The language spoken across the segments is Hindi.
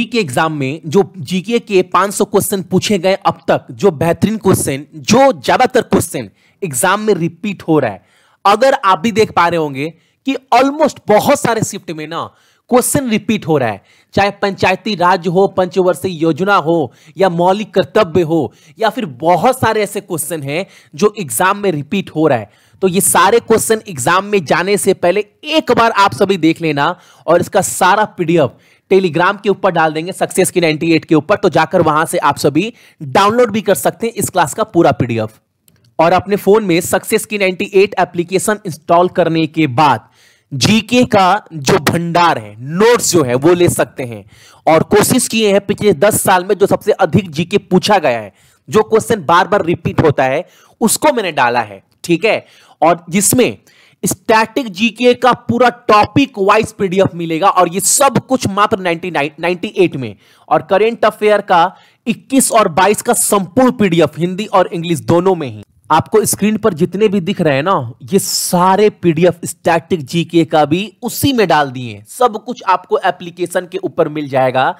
जेई के एग्जाम में जो जीके के 500 क्वेश्चन पूछे गए अब तक जो बेहतरीन क्वेश्चन जो ज्यादातर क्वेश्चन एग्जाम में रिपीट हो रहा है अगर आप भी देख पा रहे होंगे कि ऑलमोस्ट बहुत सारे शिफ्ट में ना क्वेश्चन रिपीट हो रहा है चाहे पंचायती राज हो पंचवर्षीय योजना हो या मौलिक कर्तव्य हो या फिर बहुत सारे ऐसे क्वेश्चन हैं जो एग्जाम में रिपीट हो रहा है तो ये सारे क्वेश्चन एग्जाम में जाने से पहले एक बार आप सभी देख लेना और इसका सारा पीडीएफ टेलीग्राम के ऊपर डाल देंगे सक्सेस की 98 के ऊपर तो जाकर वहां से आप सभी डाउनलोड भी कर सकते हैं इस क्लास का पूरा पीडीएफ और अपने फोन में सक्सेस की 98 एप्लीकेशन इंस्टॉल करने के बाद जीके का जो भंडार है नोट्स जो है वो ले सकते हैं और कोशिश किए हैं पिछले दस साल में जो सबसे अधिक जीके पूछा गया है जो क्वेश्चन बार बार रिपीट होता है उसको मैंने डाला है ठीक है और जिसमें स्टैटिक जीके का पूरा टॉपिक वाइज पीडीएफ मिलेगा और ये सब कुछ मात्र 99 98 में और करेंट अफेयर का 21 और 22 का संपूर्ण पीडीएफ हिंदी और इंग्लिश दोनों में ही आपको स्क्रीन पर जितने भी दिख रहे हैं ना ये सारे पीडीएफ स्टैटिक जीके का भी उसी में डाल दिए सब कुछ आपको एप्लीकेशन के ऊपर मिल जाएगा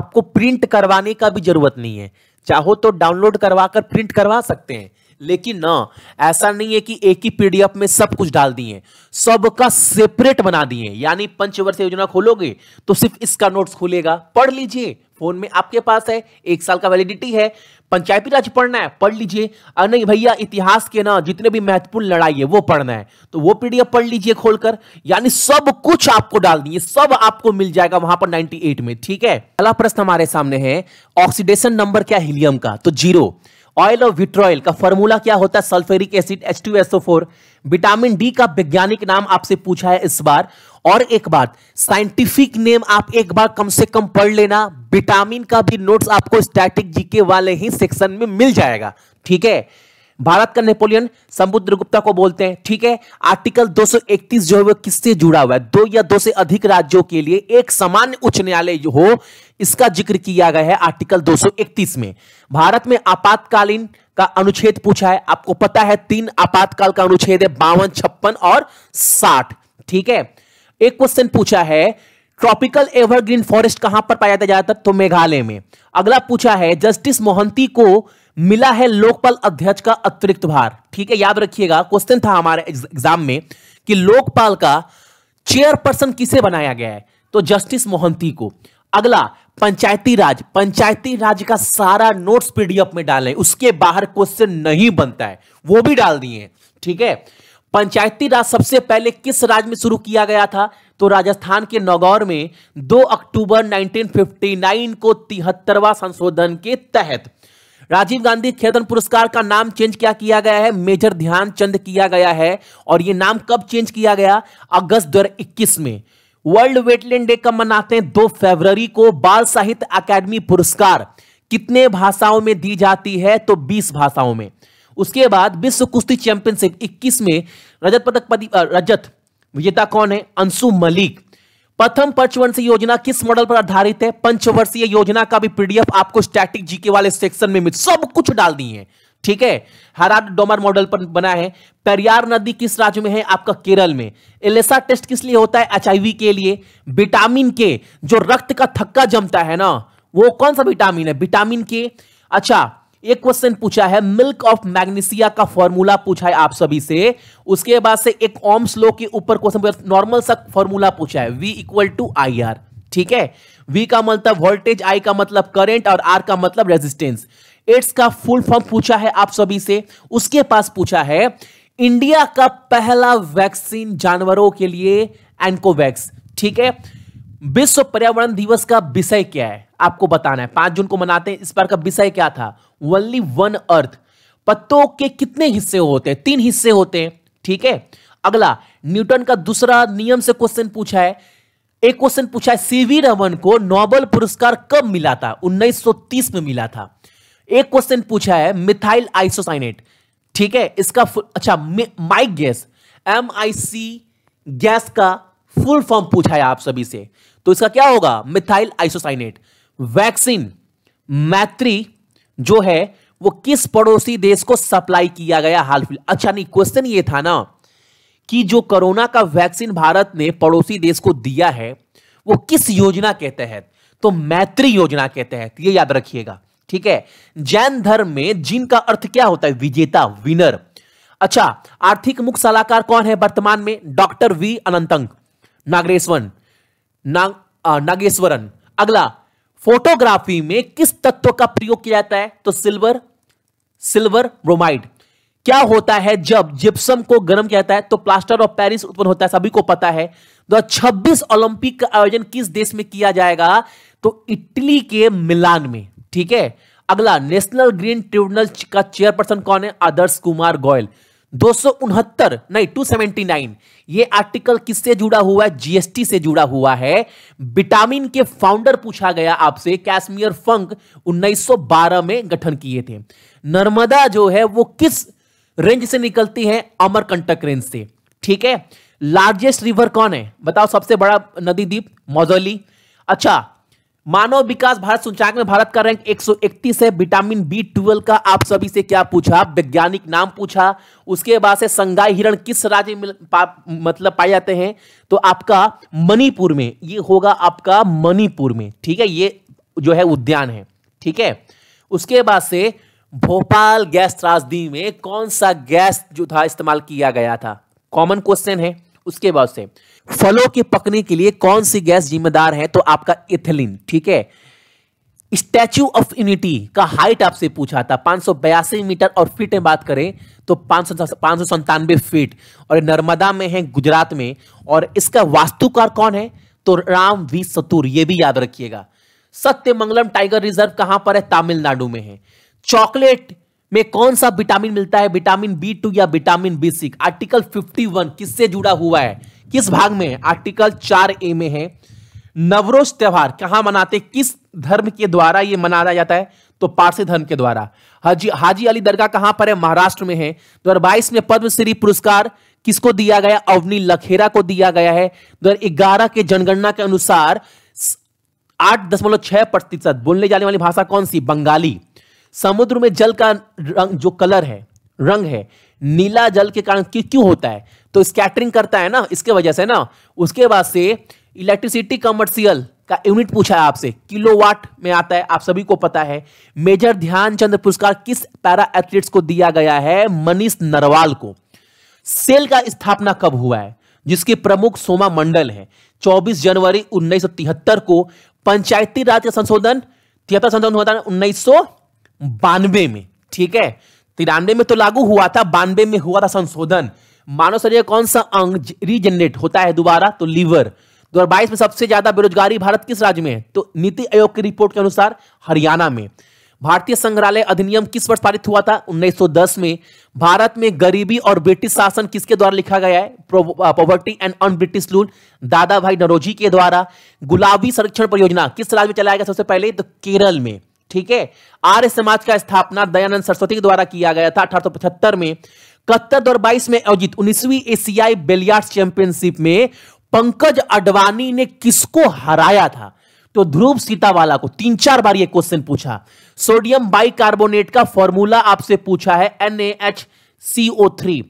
आपको प्रिंट करवाने का भी जरूरत नहीं है चाहो तो डाउनलोड करवाकर प्रिंट करवा सकते हैं लेकिन ना ऐसा नहीं है कि एक ही पीडीएफ में सब कुछ डाल दिए सबका सेपरेट बना दिए यानी पंचवर्ष योजना खोलोगे तो सिर्फ इसका नोट्स खुलेगा पढ़ लीजिए फोन में आपके पास है एक साल का वैलिडिटी है पंचायती राज पढ़ना है पढ़ लीजिए और नहीं भैया इतिहास के ना जितने भी महत्वपूर्ण लड़ाई है वो पढ़ना है तो वो पीडीएफ पढ़ लीजिए खोलकर यानी सब कुछ आपको डाल दिए सब आपको मिल जाएगा वहां पर 98 में ठीक है अगला प्रश्न हमारे सामने है ऑक्सीडेशन नंबर क्या हीलियम का तो जीरो ऑयल ऑफ विट्रॉयल का फॉर्मूला क्या होता है sulphuric acid H two SO four vitamin D का वैज्ञानिक नाम आपसे पूछा है इस बार और एक बात साइंटिफिक नेम आप एक बार कम से कम पढ़ लेना विटामिन का भी नोट्स आपको स्टैटिक जीके वाले ही सेक्शन में मिल जाएगा ठीक है भारत का नेपोलियन समुद्र गुप्ता को बोलते हैं ठीक है आर्टिकल 231 जो है वो किससे जुड़ा हुआ है दो या दो से अधिक राज्यों के लिए एक सामान्य उच्च न्यायालय हो इसका जिक्र किया गया है आर्टिकल 231 में भारत में आपातकालीन का अनुच्छेद पूछा है आपको पता है तीन आपातकाल का अनुच्छेद है बावन छप्पन और साठ ठीक है एक क्वेश्चन पूछा है ट्रॉपिकल एवरग्रीन फॉरेस्ट कहां पर पाया जाता है तो मेघालय में अगला पूछा है जस्टिस मोहंती को मिला है लोकपाल अध्यक्ष का अतिरिक्त भार ठीक है याद रखिएगा क्वेश्चन था हमारे एग्जाम में कि लोकपाल का चेयरपर्सन किसे बनाया गया है तो जस्टिस मोहंती को अगला पंचायती राज पंचायती राज का सारा नोट्स पीडीएफ में डालें उसके बाहर क्वेश्चन नहीं बनता है वो भी डाल दिए ठीक है पंचायती राज सबसे पहले किस राज्य में शुरू किया गया था तो राजस्थान के नगौर में 2 अक्टूबर 1959 को तिहत्तरवा संशोधन के तहत राजीव गांधी खेदन पुरस्कार का नाम चेंज क्या किया गया है मेजर ध्यानचंद किया गया है और ये नाम कब चेंज किया गया अगस्त दो में वर्ल्ड वेटलैंड डे कब मनाते हैं दो फरवरी को बाल साहित्य अकादमी पुरस्कार कितने भाषाओं में दी जाती है तो 20 भाषाओं में उसके बाद विश्व कुश्ती चैंपियनशिप 21 में रजत पदक रजत विजेता कौन है अंशु मलिक प्रथम पंचवर्षीय योजना किस मॉडल पर आधारित है पंचवर्षीय योजना का भी पीडीएफ आपको स्टैटिक जीके वाले सेक्शन में मिल सब कुछ डाल दिए हैं ठीक है हरा डोमर मॉडल पर बना है पेरियार नदी किस राज्य में है आपका केरल में एलेसा टेस्ट किस लिए होता है एचआईवी के लिए विटामिन के जो रक्त का थक्का जमता है ना वो कौन सा विटामिन है विटामिन के अच्छा एक क्वेश्चन पूछा है मिल्क ऑफ मैग्नीशिया का फॉर्मूला पूछा है आप सभी से उसके बाद से एक ओम्स लो के ऊपर क्वेश्चन नॉर्मल सा फॉर्मूला पूछा है V equal to I R ठीक है वी का मतलब वोल्टेज आई का मतलब करेंट और आर का मतलब रेजिस्टेंस एड्स का फुल फॉर्म पूछा है आप सभी से उसके पास पूछा है इंडिया का पहला वैक्सीन जानवरों के लिए एनकोवैक्स ठीक है विश्व पर्यावरण दिवस का विषय क्या है आपको बताना है पांच जून को मनाते हैं इस बार का विषय क्या था वनली वन अर्थ पत्तों के कितने हिस्से होते हैं तीन हिस्से होते हैं ठीक है अगला न्यूटन का दूसरा नियम से क्वेश्चन पूछा है एक क्वेश्चन पूछा है सीवी रमन को नोबेल पुरस्कार कब मिला था 1930 में मिला था एक क्वेश्चन पूछा है मिथाइल आइसोसाइनेट ठीक है इसका अच्छा MIC gas M I C gas का फुल फॉर्म पूछा है आप सभी से तो इसका क्या होगा मिथाइल आइसोसाइनेट वैक्सीन मैत्री जो है वो किस पड़ोसी देश को सप्लाई किया गया हाल फिलहाल अच्छा नहीं क्वेश्चन ये था ना कि जो कोरोना का वैक्सीन भारत ने पड़ोसी देश को दिया है वो किस योजना के तहत तो मैत्री योजना के तहत ये याद रखिएगा ठीक है जैन धर्म में जिन का अर्थ क्या होता है विजेता विनर अच्छा आर्थिक मुख्य सलाहकार कौन है वर्तमान में डॉक्टर वी अनंतंग नागेश्वर नागेश्वरन अगला फोटोग्राफी में किस तत्व का प्रयोग किया जाता है तो सिल्वर सिल्वर ब्रोमाइड क्या होता है जब जिप्सम को गर्म किया जाता है तो प्लास्टर ऑफ पेरिस उत्पन्न होता है सभी को पता है तो 26 ओलंपिक का आयोजन किस देश में किया जाएगा तो इटली के मिलान में ठीक है अगला नेशनल ग्रीन ट्रिब्यूनल का चेयरपर्सन कौन है आदर्श कुमार गोयल दो नहीं 279 ये आर्टिकल किससे जुड़ा हुआ है जीएसटी से जुड़ा हुआ है विटामिन के फाउंडर पूछा गया आपसे कैश्मीर फंक 1912 में गठन किए थे नर्मदा जो है वो किस रेंज से निकलती है अमरकंटक रेंज से ठीक है लार्जेस्ट रिवर कौन है बताओ सबसे बड़ा नदी द्वीप मौजोली अच्छा मानव विकास भारत सूचकांक में भारत का रैंक 131 है विटामिन बी ट्वेल्व का आप सभी से क्या पूछा वैज्ञानिक नाम पूछा उसके बाद से संघाई हिरण किस राज्य में मतलब पाए जाते हैं तो आपका मणिपुर में ये होगा आपका मणिपुर में ठीक है ये जो है उद्यान है ठीक है उसके बाद से भोपाल गैस त्रासदी में कौन सा गैस जो था इस्तेमाल किया गया था कॉमन क्वेश्चन है उसके बाद से फलों के पकने के लिए कौन सी गैस जिम्मेदार है तो आपका इथिलीन ठीक है स्टैच्यू ऑफ यूनिटी का हाइट आपसे पूछा था पांच मीटर और फीट में बात करें तो पांच सौ फीट और नर्मदा में है गुजरात में और इसका वास्तुकार कौन है तो राम वी सतूर ये भी याद रखिएगा सत्यमंगलम टाइगर रिजर्व कहां पर है तमिलनाडु में है चॉकलेट में कौन सा विटामिन मिलता है विटामिन बी टू या विटामिन बी सिक्स आर्टिकल 51 किससे जुड़ा हुआ है किस भाग में है आर्टिकल चार ए में है नवरोज त्यौहार कहां मनाते किस धर्म के द्वारा ये मनाया जाता है तो पारसी धर्म के द्वारा हाजी हाजी अली दरगाह कहां पर है महाराष्ट्र में है दो में पद्मश्री पुरस्कार किसको दिया गया अवनी लखेरा को दिया गया है दो के जनगणना के अनुसार आठ दशमलव छह प्रतिशत बोलने जाने वाली भाषा कौन सी बंगाली समुद्र में जल का रंग जो कलर है रंग है नीला जल के कारण क्यों होता है तो स्कैटरिंग करता है ना इसके वजह से ना उसके बाद से इलेक्ट्रिसिटी कमर्शियल का यूनिट पूछा है आपसे किलोवाट में आता है आप सभी को पता है मेजर ध्यानचंद पुरस्कार किस पैरा एथलीट्स को दिया गया है मनीष नरवाल को सेल का स्थापना कब हुआ है जिसके प्रमुख सोमा मंडल है 24 जनवरी 1973 को पंचायती राज का संशोधन तिहत्तर संशोधन होता है उन्नीस बानवे में ठीक है तिरानवे में तो लागू हुआ था बानवे में हुआ था संशोधन मानव शरीर कौन सा अंग रीजनरेट होता है दोबारा तो लीवर दो में सबसे ज्यादा बेरोजगारी भारत किस राज्य में है तो नीति आयोग की रिपोर्ट के अनुसार हरियाणा में भारतीय संग्रहालय अधिनियम किस वर्ष पारित हुआ था 1910 में भारत में गरीबी और ब्रिटिश शासन किसके द्वारा लिखा गया है poverty and un British rule Dadabhai Naoroji के द्वारा गुलाबी संरक्षण परियोजना किस राज्य में चलाया गया सबसे पहले तो केरल में ठीक है आर्य समाज का स्थापना दयानंद सरस्वती के द्वारा किया गया था अठारह में कत्तर दो बाईस में आयोजित उन्नीसवीं एशियाई बेलियार्ड चैंपियनशिप में पंकज अडवाणी ने किसको हराया था तो ध्रुव सीतावाला को तीन चार बार ये क्वेश्चन पूछा सोडियम बाइकार्बोनेट का फॉर्मूला आपसे पूछा है NaHCO3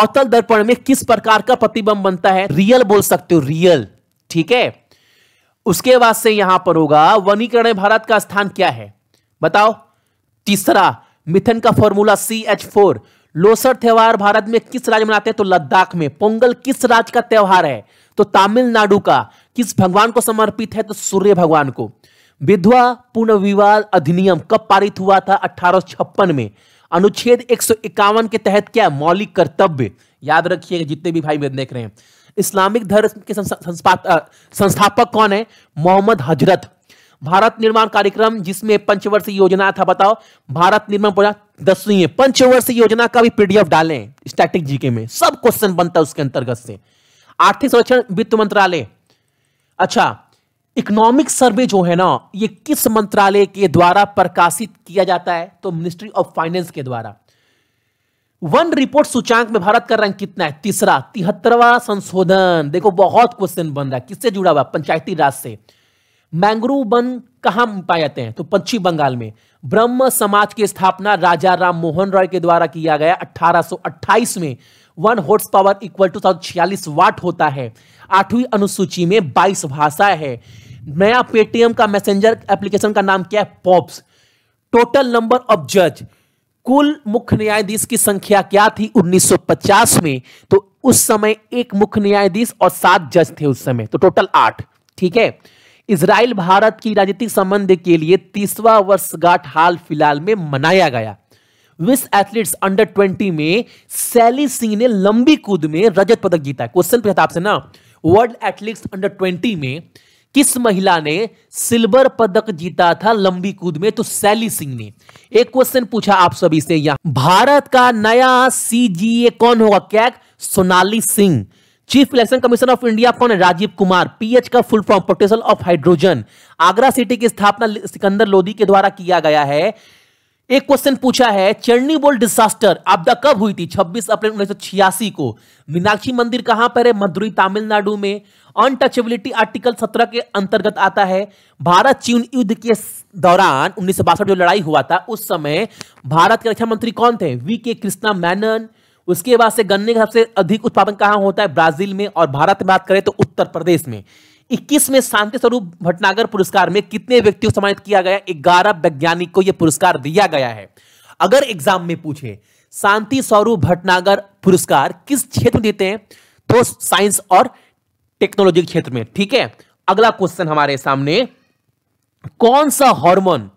अवतल दर्पण में किस प्रकार का प्रतिबंध बनता है रियल बोल सकते हो रियल ठीक है उसके बाद से यहां पर होगा वनीकरण भारत का स्थान क्या है बताओ तीसरा मिथन का formula C H four Losar त्यौहार भारत में किस राज्य मनाते हैं तो लद्दाख में पोंगल किस राज्य का त्यौहार है तो तमिलनाडु का किस भगवान को समर्पित है तो सूर्य भगवान को विधवा पुनर्विवाह अधिनियम कब पारित हुआ था अठारह में अनुच्छेद एक के तहत क्या मौलिक कर्तव्य याद रखिएगा जितने भी भाई बहन देख रहे हैं इस्लामिक धर्म के संस्थापक कौन है मोहम्मद हजरत भारत निर्माण कार्यक्रम जिसमें पंचवर्षीय योजना था बताओ भारत निर्माण पूरा दसवीं पंचवर्षीय योजना का भी पीडीएफ डालें स्टैटिक जीके में सब क्वेश्चन बनता है उसके अंतर्गत से आर्थिक संरक्षण वित्त मंत्रालय अच्छा इकोनॉमिक सर्वे जो है ना ये किस मंत्रालय के द्वारा प्रकाशित किया जाता है तो मिनिस्ट्री ऑफ फाइनेंस के द्वारा वन रिपोर्ट सूचांक में भारत का रैंक कितना है तीसरा तिहत्तरवा संशोधन देखो बहुत क्वेश्चन बन रहा है किससे जुड़ा हुआ पंचायती राज से मैंग्रोव वन कहाँ पाए जाते हैं तो पश्चिम बंगाल में ब्रह्म समाज की स्थापना राजा राम मोहन रॉय के द्वारा किया गया 1828 में one horse power equal to छियालीस वाट होता है आठवीं अनुसूची में 22 भाषा है नया पेटीएम का मैसेंजर एप्लीकेशन का नाम क्या है पॉप्स टोटल नंबर ऑफ जज कुल मुख्य न्यायाधीश की संख्या क्या थी 1950 में तो उस समय एक मुख्य न्यायाधीश और सात जज थे उस समय तो टोटल आठ ठीक है इसराइल भारत की राजनीतिक संबंध के लिए तीसवा वर्षगांठ हाल फिलहाल में मनाया गया विश्व एथलीट्स अंडर ट्वेंटी में सैली सिंह ने लंबी कूद में रजत पदक जीता क्वेश्चन पूछा था आपसे ना वर्ल्ड एथलीट्स अंडर ट्वेंटी में किस महिला ने सिल्वर पदक जीता था लंबी कूद में तो सैली सिंह ने एक क्वेश्चन पूछा आप सभी से यहां भारत का नया सीजीए कौन होगा क्या Sonali Singh chief election commission of India कौन है राजीव कुमार पीएच का full form potential of hydrogen Agra city की स्थापना सिकंदर लोधी के द्वारा किया गया है एक क्वेश्चन पूछा है चर्नीबोल डिजास्टर आपदा कब हुई थी 26 अप्रैल उन्नीस को मीनाक्षी मंदिर कहां पर है मदुरई तमिलनाडु में अनटचेबिलिटी आर्टिकल 17 के अंतर्गत आता है भारत चीन युद्ध के दौरान उन्नीस जो लड़ाई हुआ था उस समय भारत के रक्षा मंत्री कौन थे वी के कृष्णा मैनन उसके बाद से गन्ने का सबसे अधिक उत्पादन कहाँ होता है ब्राजील में और भारत में बात करें तो उत्तर प्रदेश में इक्कीस में शांति स्वरूप भटनागर पुरस्कार में कितने व्यक्तियों को सम्मानित किया गया ग्यारह वैज्ञानिक को यह पुरस्कार दिया गया है अगर एग्जाम में पूछे शांति स्वरूप भटनागर पुरस्कार किस क्षेत्र में देते हैं तो साइंस और टेक्नोलॉजी क्षेत्र में ठीक है अगला क्वेश्चन हमारे सामने कौन सा हार्मोन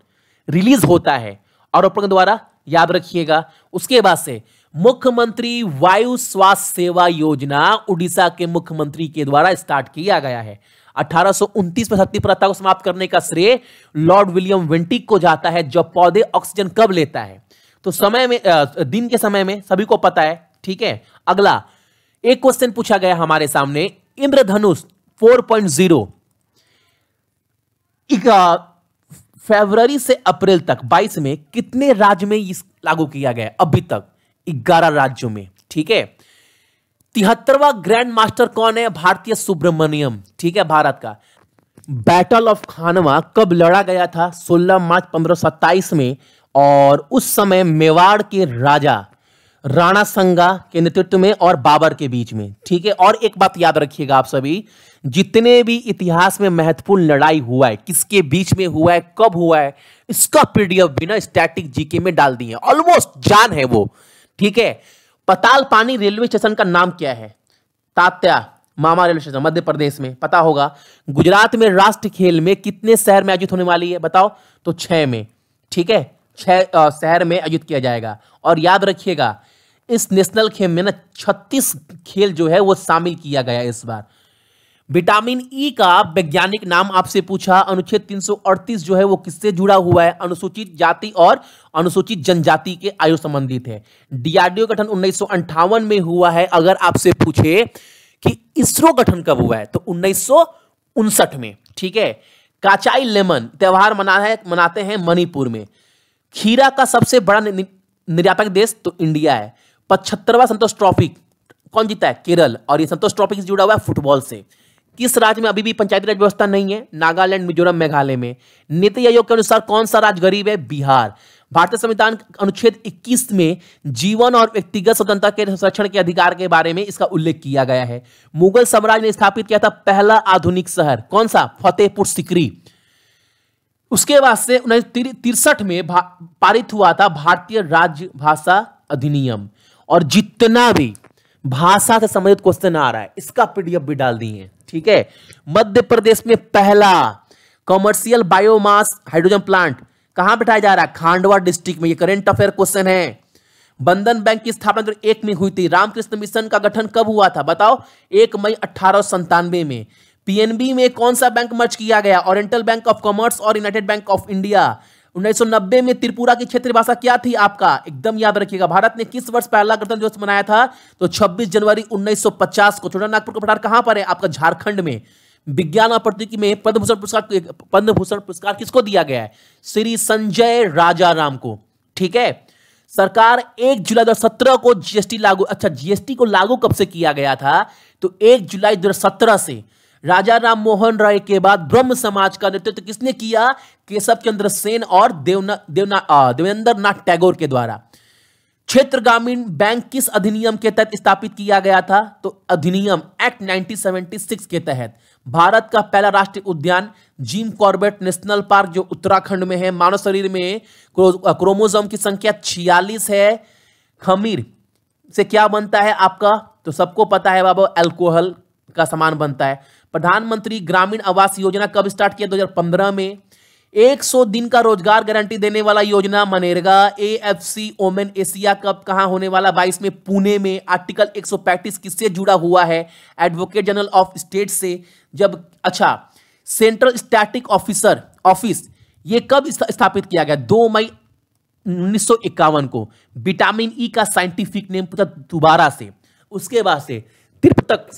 रिलीज होता है और द्वारा याद रखिएगा उसके बाद से मुख्यमंत्री वायु स्वास्थ्य सेवा योजना उड़ीसा के मुख्यमंत्री के द्वारा स्टार्ट किया गया है अठारह में सत्य प्रथा को समाप्त करने का श्रेय लॉर्ड विलियम वेंटिक को जाता है जब पौधे ऑक्सीजन कब लेता है तो समय में दिन के समय में सभी को पता है ठीक है अगला एक क्वेश्चन पूछा गया हमारे सामने इंद्रधनुष 4.0 फेबररी से अप्रैल तक 22 में कितने राज्य में इस लागू किया गया अभी तक 11 राज्यों में ठीक है तिहत्तरवा ग्रैंड मास्टर कौन है भारतीय सुब्रमण्यम ठीक है भारत का बैटल ऑफ खानवा कब लड़ा गया था 16 मार्च पंद्रह में और उस समय मेवाड़ के राजा राणा संगा के नेतृत्व में और बाबर के बीच में ठीक है और एक बात याद रखिएगा आप सभी जितने भी इतिहास में महत्वपूर्ण लड़ाई हुआ है किसके बीच में हुआ है कब हुआ है इसका पीडीएफ बिना स्टैटिक जीके में डाल दिए ऑलमोस्ट जान है वो ठीक है पताल पानी रेलवे स्टेशन का नाम क्या है तात्या मामा रेलवे स्टेशन मध्य प्रदेश में पता होगा गुजरात में राष्ट्र खेल में कितने शहर में आयोजित होने वाली है बताओ तो छह में ठीक है छह शहर में आयोजित किया जाएगा और याद रखिएगा इस नेशनल खेल में ना छत्तीस खेल जो है वो शामिल किया गया इस बार विटामिन ई e का वैज्ञानिक नाम आपसे पूछा अनुच्छेद 338 जो है वो किससे जुड़ा हुआ है अनुसूचित जाति और अनुसूचित जनजाति के आयु संबंधित है डीआरडीओ गठन उन्नीस में हुआ है अगर आपसे पूछे कि इसरो गठन कब हुआ है तो उन्नीस में ठीक है काचाई लेमन त्यौहार मना है मनाते हैं मणिपुर में खीरा का सबसे बड़ा निर्यातक देश तो इंडिया है पचहत्तरवा संतोष ट्रॉफी कौन जीता है केरल और ये संतोष ट्रॉफी से जुड़ा हुआ है फुटबॉल से किस राज्य में अभी भी पंचायती राज व्यवस्था नहीं है नागालैंड मिजोरम मेघालय में नीति आयोग के अनुसार कौन सा राज्य गरीब है बिहार भारतीय संविधान अनुच्छेद 21 में जीवन और व्यक्तिगत स्वतंत्रता के संरक्षण के अधिकार के बारे में इसका उल्लेख किया गया है मुगल साम्राज्य ने स्थापित किया था पहला आधुनिक शहर कौन सा फतेहपुर सिकरी उसके बाद से उन्नीस तिरसठ में पारित हुआ था भारतीय राज्य भाषा अधिनियम और जितना भी भाषा से संबंधित क्वेश्चन आ रहा है इसका पीडीएफ भी डाल दिए ठीक है मध्य प्रदेश में पहला कॉमर्शियल बायोमास हाइड्रोजन प्लांट कहां बैठाया जा रहा है खांडवा डिस्ट्रिक्ट में ये करेंट अफेयर क्वेश्चन है बंधन बैंक की स्थापना एक में हुई थी रामकृष्ण मिशन का गठन कब हुआ था बताओ एक मई अठारह में पीएनबी में कौन सा बैंक मर्ज किया गया ओरिएंटल बैंक ऑफ कॉमर्स और यूनाइटेड बैंक ऑफ इंडिया 1990 में त्रिपुरा की क्षेत्रीय भाषा क्या थी आपका एकदम याद रखिएगा भारत ने किस वर्ष पहला गणतंत्र दिवस मनाया था तो 26 जनवरी 1950 को छोटा नागपुर का पठार कहां पर है आपका झारखंड में विज्ञान और प्रौद्योगिकी में पद्मभूषण पुरस्कार पद्मभूषण पुरस्कार किसको दिया गया है श्री संजय राजा राम को ठीक है सरकार एक जुलाई दो को जीएसटी लागू अच्छा जीएसटी को लागू कब से किया गया था तो एक जुलाई दो से राजा राम मोहन रॉय के बाद ब्रह्म समाज का नेतृत्व तो किसने किया केशव चंद्र सेन और देवना देवना देवेंद्र नाथ टैगोर के द्वारा क्षेत्र ग्रामीण बैंक किस अधिनियम के तहत स्थापित किया गया था तो अधिनियम एक्ट 1976 के तहत भारत का पहला राष्ट्रीय उद्यान जिम कॉर्बेट नेशनल पार्क जो उत्तराखंड में है मानव शरीर में क्रोमोजोम की संख्या छियालीस है खमीर से क्या बनता है आपका तो सबको पता है बाबा एल्कोहल का सामान बनता है प्रधानमंत्री ग्रामीण आवास योजना कब स्टार्ट किया 2015 में 100 दिन का रोजगार गारंटी देने वाला योजना MNREGA A F C women Asia cup कहाँ होने वाला 22 में पुणे में आर्टिकल 135 किससे जुड़ा हुआ है एडवोकेट जनरल ऑफ स्टेट से जब अच्छा सेंट्रल स्टैटिक ऑफिसर ऑफिस ये कब स्थापित किया गया दो मई उन्नीस को विटामिन ई e का साइंटिफिक नेम पूछा दोबारा से उसके बाद से तिरपतक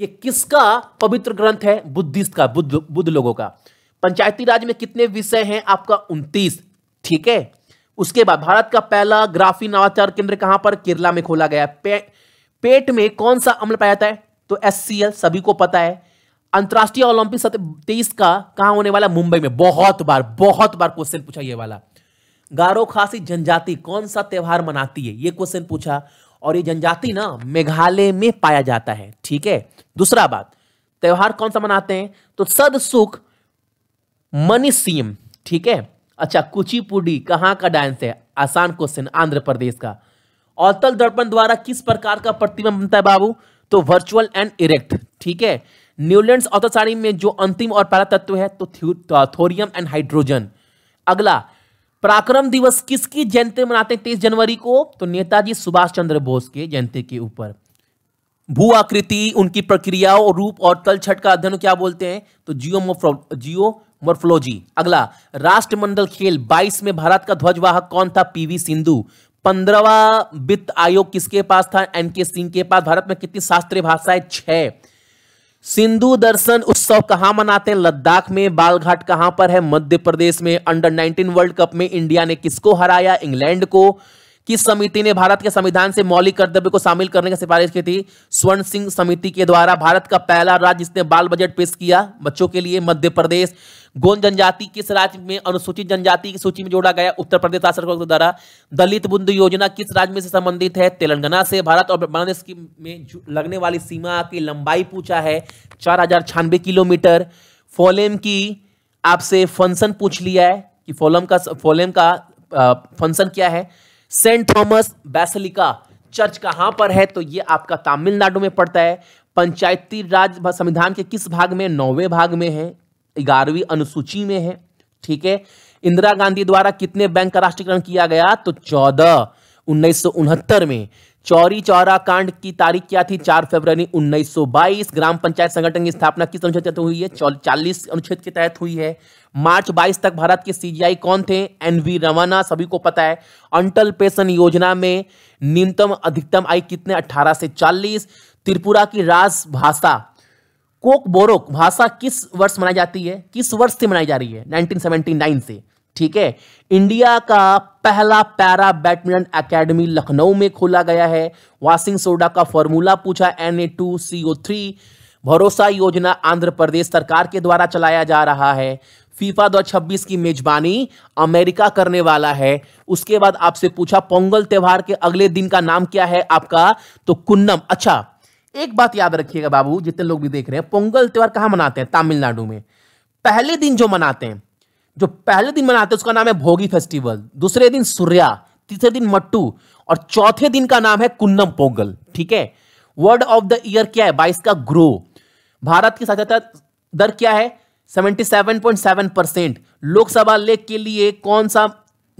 ये किसका पवित्र ग्रंथ है बुद्धिस्ट का बुद्ध बुद्ध लोगों का पंचायती राज में कितने विषय हैं आपका उनतीस ठीक है उसके बाद भारत का पहला ग्राफी नवाचार केंद्र कहां पर केरला में खोला गया पे, पेट में कौन सा अम्ल पाया जाता है तो एस सभी को पता है अंतरराष्ट्रीय ओलंपिक सत्र तेईस का कहा होने वाला मुंबई में बहुत बार बहुत बार क्वेश्चन पूछा ये वाला गारो खासी जनजाति कौन सा त्यौहार मनाती है ये क्वेश्चन पूछा और ये जनजाति ना मेघालय में पाया जाता है ठीक है दूसरा बात त्यौहार कौन सा मनाते हैं तो सद सुख मनीसीम ठीक है अच्छा कुचिपुडी कहाँ का डांस है आसान क्वेश्चन आंध्र प्रदेश का अवतल दर्पण द्वारा किस प्रकार का प्रतिमा बनता है बाबू तो वर्चुअल एंड इरेक्ट ठीक है न्यूलैंड अवतल साड़ी में जो अंतिम और पहला तत्व है तो थोरियम एंड हाइड्रोजन अगला पराक्रम दिवस किसकी जयंती मनाते हैं तेईस जनवरी को तो नेताजी सुभाष चंद्र बोस के जयंती के ऊपर भू आकृति उनकी प्रक्रियाओं रूप और तलछट का अध्ययन क्या बोलते हैं तो जियो जियो मोर्फोलॉजी अगला राष्ट्रमंडल खेल 22 में भारत का ध्वजवाहक कौन था पीवी सिंधु पंद्रहवा वित्त आयोग किसके पास था एन के सिंह के पास भारत में कितनी शास्त्रीय भाषाएं छह सिंधु दर्शन उत्सव कहाँ मनाते हैं लद्दाख में बालघाट कहाँ पर है मध्य प्रदेश में अंडर 19 वर्ल्ड कप में इंडिया ने किसको हराया इंग्लैंड को किस समिति ने भारत के संविधान से मौलिक कर्तव्य को शामिल करने की सिफारिश की थी स्वर्ण सिंह समिति के द्वारा भारत का पहला राज्य जिसने बाल बजट पेश किया बच्चों के लिए मध्य प्रदेश गोंड जनजाति किस राज्य में अनुसूचित जनजाति की सूची में जोड़ा गया उत्तर प्रदेश राज्य द्वारा दलित बुंद योजना किस राज्य में से संबंधित है तेलंगाना से भारत और बांग्लादेश की में लगने वाली सीमा की लंबाई पूछा है चार किलोमीटर फोलेम की आपसे फंक्शन पूछ लिया है कि फोलम का फोलेम का फंक्शन क्या है सेंट थॉमस बैसलिका चर्च कहां पर है तो ये आपका तमिलनाडु में पड़ता है पंचायती राज संविधान के किस भाग में नौवे भाग में है ग्यारहवीं अनुसूची में है ठीक है इंदिरा गांधी द्वारा कितने बैंक का राष्ट्रीयकरण किया गया तो चौदह उन्नीस में चौरी चौरा कांड की तारीख क्या थी चार फरवरी 1922 ग्राम पंचायत संगठन की स्थापना किस अनुच्छेद तहत हुई है चालीस अनुच्छेद के तहत हुई है मार्च 22 तक भारत के सीजीआई कौन थे एन वी रवाना सभी को पता है अंटल पेंशन योजना में न्यूनतम अधिकतम आई कितने 18 से 40 त्रिपुरा की राज भाषा कोक बोरोक भाषा किस वर्ष मनाई जाती है किस वर्ष से मनाई जा रही है 1979 से ठीक है इंडिया का पहला पैरा बैडमिंटन एकेडमी लखनऊ में खोला गया है वाशिंग सोडा का फॉर्मूला पूछा N A two C O three भरोसा योजना आंध्र प्रदेश सरकार के द्वारा चलाया जा रहा है फीफा 2026 की मेजबानी अमेरिका करने वाला है उसके बाद आपसे पूछा पोंगल त्योहार के अगले दिन का नाम क्या है आपका तो कुन्नम अच्छा एक बात याद रखिएगा बाबू जितने लोग भी देख रहे हैं पोंगल त्यौहार कहां मनाते हैं तमिलनाडु में पहले दिन जो मनाते हैं जो पहले दिन मनाते हैं उसका नाम है भोगी फेस्टिवल दूसरे दिन सूर्या तीसरे दिन मट्टू और चौथे दिन का नाम है कुन्नम पोंगल ठीक है वर्ड ऑफ द ईयर क्या है बाईस का ग्रो भारत की साक्षरता दर क्या है 77.7 परसेंट लोकसभा लेख के लिए कौन सा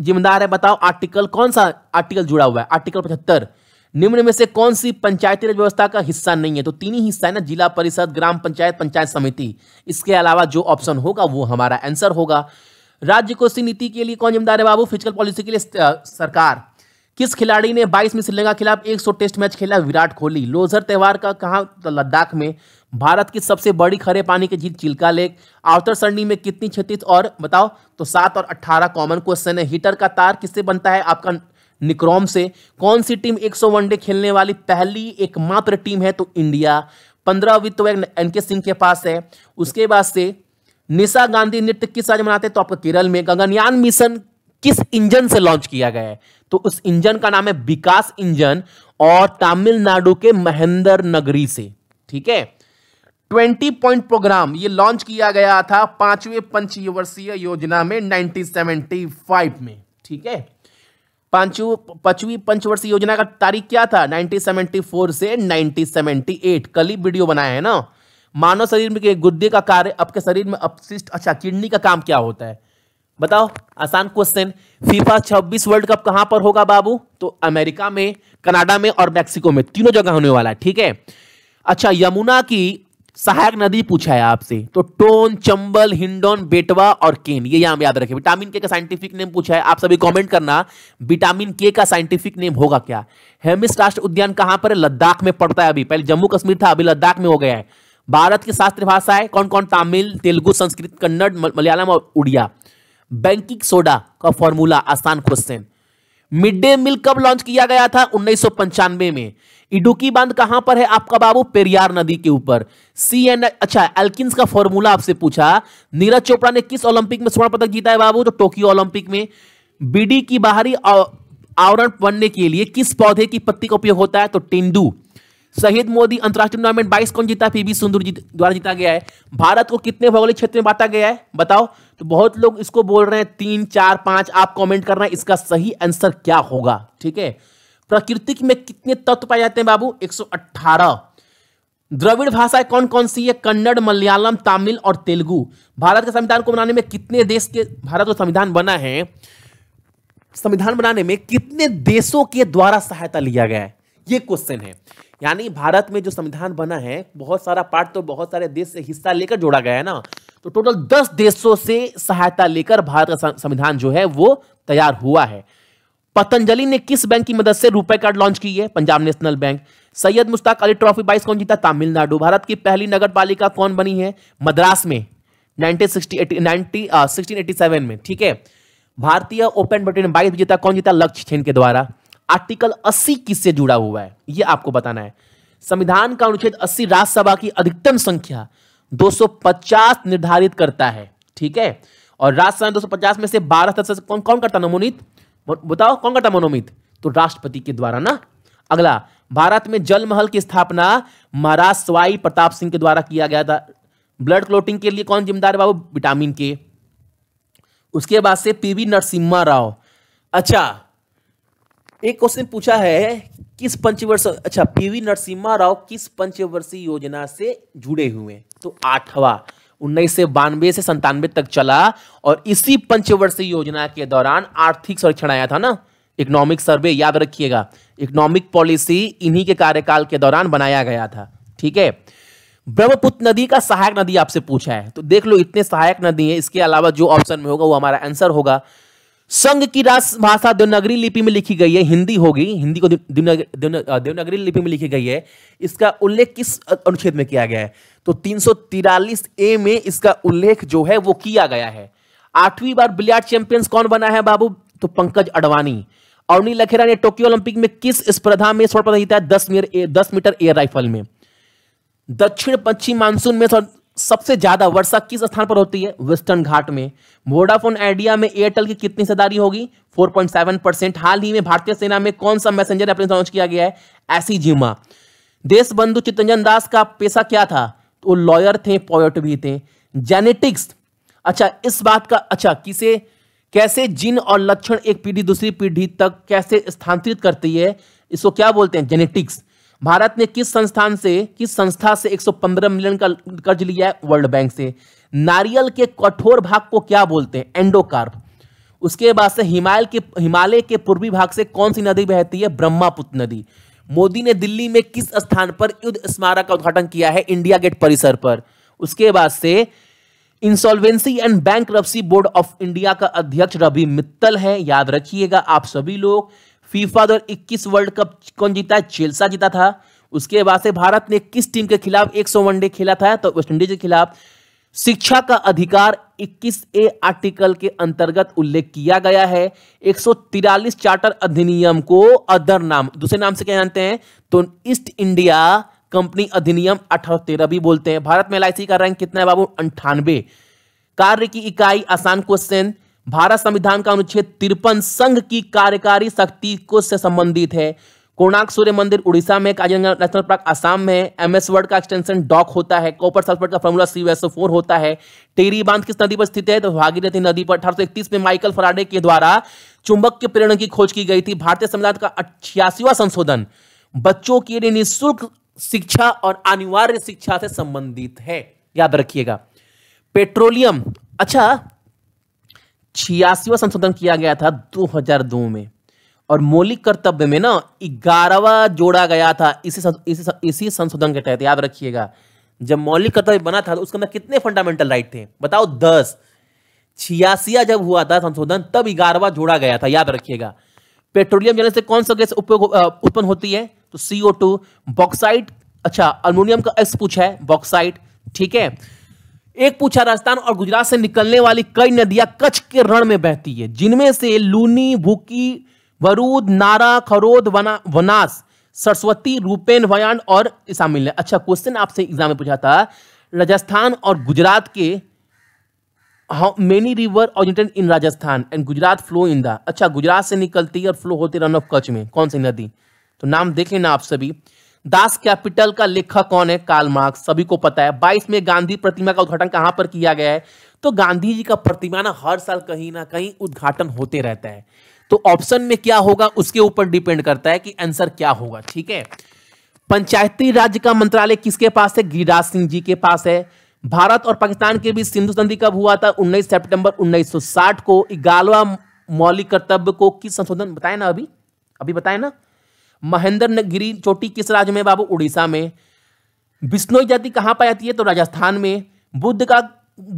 जिम्मेदार है बताओ आर्टिकल कौन सा आर्टिकल जुड़ा हुआ है आर्टिकल पचहत्तर निम्न में से कौन सी पंचायती राज व्यवस्था का हिस्सा नहीं है तो तीन ही हिस्सा है ना जिला परिषद ग्राम पंचायत पंचायत समिति इसके अलावा जो ऑप्शन होगा वो हमारा आंसर होगा राज्य कोषीय नीति के लिए कौन जिम्मेदार है बाबू फिजिकल पॉलिसी के लिए सरकार किस खिलाड़ी ने 22 में श्रीलंका के खिलाफ 100 टेस्ट मैच खेला विराट कोहली लोजर त्यौहार का कहा लद्दाख में भारत की सबसे बड़ी खरे पानी की झील चिल्का लेक आउटर सरणी में कितनी छत्तीस और बताओ तो सात और अट्ठारह कॉमन क्वेश्चन है हीटर का तार किससे बनता है आपका निक्रोम से कौन सी टीम 100 वनडे खेलने वाली पहली एकमात्र टीम है तो इंडिया पंद्रह वित्त एन के सिंह के पास है उसके बाद से निशा गांधी नृत्य किस राज्य मनाते हैं तो आपका केरल में गगनयान मिशन किस इंजन से लॉन्च किया गया है तो उस इंजन का नाम है विकास इंजन और तमिलनाडु के महेंद्र नगरी से ठीक है ट्वेंटी पॉइंट प्रोग्राम ये लॉन्च किया गया था पांचवें पंचवर्षीय योजना में 1975 में ठीक है पांचों पांचवी पंचवर्षीय योजना का तारीख क्या था 1974 से 1978 कल ही वीडियो बनाया है ना मानव शरीर में गुद्दे का कार्य आपके शरीर में अपशिष्ट अच्छा किडनी का काम क्या होता है बताओ आसान क्वेश्चन फीफा 26 वर्ल्ड कप कहां पर होगा बाबू तो अमेरिका में कनाडा में और मैक्सिको में तीनों जगह होने वाला है ठीक है अच्छा यमुना की सहायक नदी पूछा है आपसे तो टोन चंबल हिंडोन बेटवा और केन ये यहां याद रखें विटामिन के का साइंटिफिक नेम पूछा है आप सभी कमेंट करना विटामिन के का साइंटिफिक नेम होगा क्या हेमिस राष्ट्र उद्यान कहां पर है लद्दाख में पड़ता है अभी पहले जम्मू कश्मीर था अभी लद्दाख में हो गया है भारत की शास्त्रीय भाषा है कौन कौन तमिल तेलुगु संस्कृत कन्नड़ मलयालम और उड़िया बैंकिंग सोडा का फॉर्मूला आसान क्वेश्चन मिड डे मील कब लॉन्च किया गया था उन्नीस में इडुकी बांध कहां पर है आपका बाबू पेरियार नदी के ऊपर सी एन अच्छा एल्किस का फॉर्मूला आपसे पूछा नीरज चोपड़ा ने किस ओलंपिक में स्वर्ण पदक जीता है बाबू तो टोक्यो ओलंपिक में बीडी की बाहरी आवरण बनने के लिए किस पौधे की पत्ती का उपयोग होता है तो टेंडू शहीद मोदी अंतर्राष्ट्रीय टूर्नामेंट बाईस कौन जीता पीवी सुंदर जी द्वारा जीता गया है भारत को कितने भौगोलिक क्षेत्र में बांटा गया है बताओ तो बहुत लोग इसको बोल रहे हैं तीन चार पांच आप कमेंट कर रहे हैं इसका सही आंसर क्या होगा ठीक है प्रकृति में कितने तत्व पाए जाते हैं बाबू एक द्रविड़ भाषाएं कौन कौन सी है कन्नड़ मलयालम तमिल और तेलुगु भारत के संविधान को बनाने में कितने देश के भारत का संविधान बना है संविधान बनाने में कितने देशों के द्वारा सहायता लिया गया है ये क्वेश्चन है यानी भारत में जो संविधान बना है बहुत सारा पार्ट तो बहुत सारे देश से हिस्सा लेकर जोड़ा गया है ना तो टोटल दस देशों से सहायता लेकर भारत का संविधान जो है वो तैयार हुआ है पतंजलि ने किस बैंक की मदद से रुपए कार्ड लॉन्च की है Punjab national bank Syed Mushtaq Ali trophy बाईस कौन जीता तमिलनाडु भारत की पहली नगर पालिका कौन बनी है मद्रास में 1960 में ठीक है भारतीय ओपन ब्रिटेन बाईस विजेता कौन जीता लक्ष्य छेन के द्वारा आर्टिकल 80 किससे जुड़ा हुआ है यह आपको बताना है संविधान का अनुच्छेद 80 राज्यसभा की अधिकतम संख्या 250 निर्धारित करता है ठीक है और राज्यसभा 250 में से 12 सदस्य कौन कौन करता मनोनीत बताओ कौन करता मनोमित तो राष्ट्रपति के द्वारा ना अगला भारत में जल महल की स्थापना महाराज स्वाई प्रताप सिंह के द्वारा किया गया था ब्लड क्लोटिंग के लिए कौन जिम्मेदार बाबू विटामिन के उसके बाद से पीवी नरसिम्हा राव अच्छा एक क्वेश्चन पूछा है किस पंचवर्ष अच्छा पीवी नरसिम्हा राव किस पंचवर्षीय योजना से जुड़े हुए तो आठवा उन्नीस से बानवे से संतानवे तक चला और इसी पंचवर्षीय योजना के दौरान आर्थिक संरक्षण आया था ना इकोनॉमिक सर्वे याद रखिएगा इकोनॉमिक पॉलिसी इन्हीं के कार्यकाल के दौरान बनाया गया था ठीक है ब्रह्मपुत्र नदी का सहायक नदी आपसे पूछा है तो देख लो इतने सहायक नदी है इसके अलावा जो ऑप्शन में होगा वो हमारा आंसर होगा संघ की राजभाषा देवनागरी लिपि में लिखी गई है हिंदी होगी हिंदी को देवनागरी लिपि में लिखी गई है इसका उल्लेख किस अनुच्छेद में किया गया है तो तीन ए में इसका उल्लेख जो है वो किया गया है आठवीं बार बिलियार्ड चैंपियंस कौन बना है बाबू तो पंकज अडवाणी अवनी लखेरा ने टोक्यो ओलंपिक में किस स्पर्धा में स्वर्ण पदक जीता है दस मीटर एयर राइफल में दक्षिण पश्चिम मानसून में सबसे ज्यादा वर्षा किस स्थान पर होती है वेस्टर्न घाट में वोडाफोन आइडिया में एयरटेल की कितनी सदारी होगी 4.7 परसेंट हाल ही में भारतीय सेना में कौन सा मैसेंजर एयरप्लेन लॉन्च किया गया है ऐसी जिमा देश बंधु चित्तंजन दास का पेशा क्या था तो लॉयर थे पॉयट भी थे जेनेटिक्स अच्छा इस बात का अच्छा किसे कैसे जिन और लक्षण एक पीढ़ी दूसरी पीढ़ी तक कैसे स्थानांतरित करती है इसको क्या बोलते हैं जेनेटिक्स भारत ने किस संस्थान से किस संस्था से 115 मिलियन का कर्ज लिया है वर्ल्ड बैंक से नारियल के कठोर भाग को क्या बोलते हैं एंडोकार्प उसके बाद से हिमालय के हिमालय के पूर्वी भाग से कौन सी नदी बहती है ब्रह्मापुत्र नदी मोदी ने दिल्ली में किस स्थान पर युद्ध स्मारक का उद्घाटन किया है इंडिया गेट परिसर पर उसके बाद से insolvency and bank board of India का अध्यक्ष रवि मित्तल है याद रखिएगा आप सभी लोग फीफा दो इक्कीस वर्ल्ड कप कौन जीता है चेल्सा जीता था उसके बाद से भारत ने किस टीम के खिलाफ एक सौ वनडे खेला था तो वेस्टइंडीज के खिलाफ शिक्षा का अधिकार 21 ए आर्टिकल के अंतर्गत उल्लेख किया गया है 143 चार्टर अधिनियम को अदर नाम दूसरे नाम से क्या जानते हैं तो ईस्ट इंडिया कंपनी अधिनियम अठारह भी बोलते हैं भारत में एल का रैंक कितना है बाबू अंठानवे कार्य की इकाई आसान क्वेश्चन भारत संविधान का अनुच्छेद तिरपन संघ की कार्यकारी शक्ति को से संबंधित है कोणार्क सूर्य मंदिर उड़ीसा में काजीरंगा नेशनल पार्क आसाम में एम एस वर्ड का एक्सटेंशन डॉक होता है कॉपर सल्फेट का फॉर्मूला सी फोर होता है टेरी बांध किस नदी पर स्थित है तो भागीरथी नदी पर अठारह में माइकल फराडे के द्वारा चुंबक के प्रेरण की खोज की गई थी भारतीय संविधान का छियासीवा संशोधन बच्चों के लिए निःशुल्क शिक्षा और अनिवार्य शिक्षा से संबंधित है याद रखिएगा पेट्रोलियम अच्छा छियासीवा संशोधन किया गया था 2002 में और मौलिक कर्तव्य में ना ग्यारहवा जोड़ा गया था इसी इसी इसी संशोधन के तहत याद रखिएगा जब मौलिक कर्तव्य बना था तो उसके अंदर कितने फंडामेंटल राइट थे बताओ दस छियासिया जब हुआ था संशोधन तब ग्यारहवा जोड़ा गया था याद रखिएगा पेट्रोलियम जलने से कौन सा गैस उत्पन्न होती है तो सीओ टू बॉक्साइट अच्छा अल्मोनियम का एक्स पूछा है बॉक्साइट ठीक है एक पूछा राजस्थान और गुजरात से निकलने वाली कई नदियां कच्छ के रण में बहती है जिनमें से लूनी भूकी वरूद नारा खरोद वना, वनास सरस्वती रूपेन वयान और शामिल है अच्छा क्वेश्चन आपसे एग्जाम में पूछा था राजस्थान और गुजरात के how many river originated in Rajasthan and Gujarat flow in the अच्छा गुजरात से निकलती है और फ्लो होती रन ऑफ कच्छ में कौन सी नदी तो नाम देख लेना आप सभी दास कैपिटल का लेखक कौन है काल मार्क्स सभी को पता है बाईस में गांधी प्रतिमा का उद्घाटन कहां पर किया गया है तो गांधी जी का प्रतिमा ना हर साल कहीं ना कहीं उद्घाटन होते रहता है तो ऑप्शन में क्या होगा उसके ऊपर डिपेंड करता है कि आंसर क्या होगा ठीक है पंचायती राज्य का मंत्रालय किसके पास है गिरिराज सिंह जी के पास है भारत और पाकिस्तान के बीच सिंधु संधि कब हुआ था 19 सितंबर 1960 को इगालवा मौलिक कर्तव्य को किस संशोधन बताए ना अभी अभी बताए ना महेंद्र गिरी चोटी किस राज्य में बाबू उड़ीसा में बिश्नोई जाति कहाँ पाई जाती है तो राजस्थान में बुद्ध का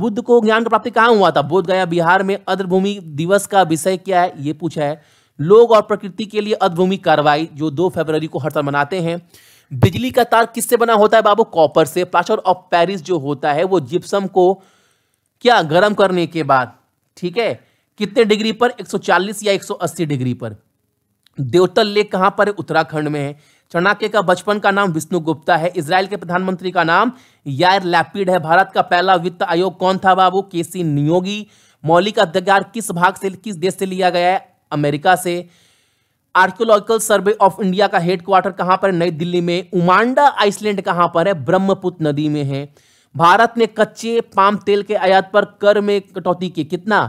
बुद्ध को ज्ञान की प्राप्ति कहाँ हुआ था बोध गया बिहार में अद्रभूमि दिवस का विषय क्या है ये पूछा है लोग और प्रकृति के लिए अद्भूमि कार्रवाई जो दो फरवरी को हर साल मनाते हैं बिजली का तार किससे बना होता है बाबू कॉपर से प्लास्टर ऑफ पेरिस जो होता है वो जिप्सम को क्या गर्म करने के बाद ठीक है कितने डिग्री पर 140 या 180 डिग्री पर देवतल लेक कहाँ पर है उत्तराखंड में है चाणक्य का बचपन का नाम विष्णु गुप्ता है इसराइल के प्रधानमंत्री का नाम यार लैपिड है भारत का पहला वित्त आयोग कौन था बाबू के सी नियोगी मौलिक अधिकार किस भाग से किस देश से लिया गया है अमेरिका से आर्कियोलॉजिकल सर्वे ऑफ इंडिया का हेडक्वार्टर कहाँ पर नई दिल्ली में उमांडा आइसलैंड कहाँ पर है ब्रह्मपुत्र नदी में है भारत ने कच्चे पाम तेल के आयात पर कर में कटौती की कितना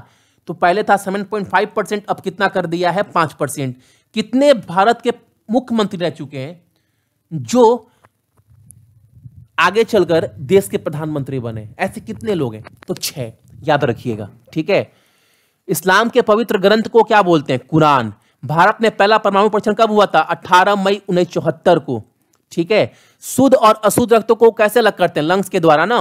तो पहले था सेवन पॉइंट फाइव परसेंट अब कितना कर दिया है पांच परसेंट कितने भारत के मुख्यमंत्री रह चुके हैं जो आगे चलकर देश के प्रधानमंत्री बने ऐसे कितने लोग हैं तो छह याद रखिएगा ठीक है इस्लाम के पवित्र ग्रंथ को क्या बोलते हैं कुरान भारत में पहला परमाणु परीक्षण कब हुआ था 18 मई उन्नीस को ठीक है शुद्ध और अशुद्ध रक्त को कैसे अलग करते हैं लंग्स के द्वारा ना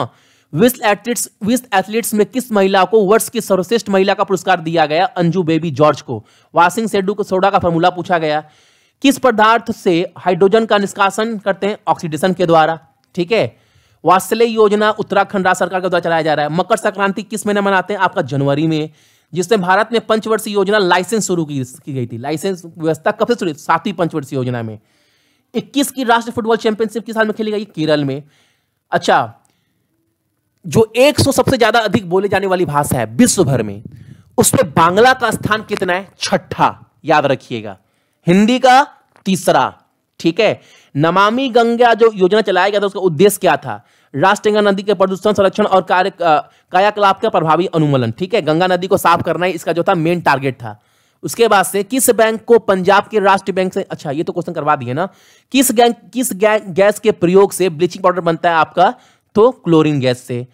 विश्व एथलीट्स विश्व एथलीट्स में किस महिला को वर्ष की सर्वश्रेष्ठ महिला का पुरस्कार दिया गया अंजू बेबी जॉर्ज को वाशिंग सेडू को सोडा का फॉर्मूला पूछा गया किस पदार्थ से हाइड्रोजन का निष्कासन करते हैं ऑक्सीडेशन के द्वारा ठीक है वात्सल्य योजना उत्तराखंड राज्य सरकार के द्वारा चलाया जा रहा है मकर संक्रांति किस महीने मनाते हैं आपका जनवरी में जिसने भारत में पंचवर्षीय योजना लाइसेंस शुरू की, की गई थी लाइसेंस व्यवस्था कब से शुरू सातवीं पंचवर्षीय योजना में इक्कीस की राष्ट्रीय फुटबॉल चैंपियनशिप किस साल में खेली गई केरल में अच्छा जो 100 सबसे ज्यादा अधिक बोले जाने वाली भाषा है विश्व भर में उसमें बांग्ला का स्थान कितना है छठा याद रखिएगा हिंदी का तीसरा ठीक है नमामि गंगा जो योजना चलाया गया था उसका उद्देश्य क्या था राष्ट्र गंगा नदी के प्रदूषण संरक्षण और कार्य कायाकलाप का प्रभावी अनुमलन ठीक है गंगा नदी को साफ करना ही इसका जो था मेन टारगेट था उसके बाद से किस बैंक को पंजाब के राष्ट्रीय बैंक से अच्छा ये तो क्वेश्चन करवा दिए ना किस गैंग किस गैस के प्रयोग से ब्लीचिंग पाउडर बनता है आपका तो क्लोरीन गैस से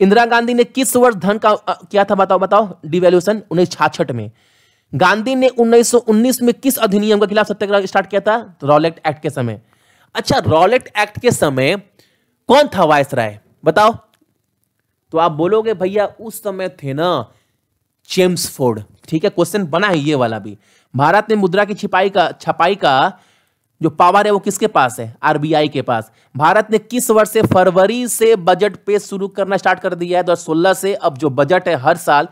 इंदिरा गांधी ने किस वर्ष धन का किया था बताओ बताओ डिवेल्यूशन उन्नीस छाछठ में गांधी ने 1919 में किस अधिनियम के खिलाफ सत्याग्रह स्टार्ट किया था तो रॉलेट एक्ट के समय अच्छा रॉलेट एक्ट के समय कौन था वायस राय बताओ तो आप बोलोगे भैया उस समय थे ना चेम्स फोर्ड ठीक है क्वेश्चन बना है ये वाला भी भारत ने मुद्रा की छिपाई का छपाई का जो पावर है वो किसके पास है आरबीआई के पास भारत ने किस वर्ष से फरवरी से बजट पेश शुरू करना स्टार्ट कर दिया है दो सोलह से अब जो बजट है हर साल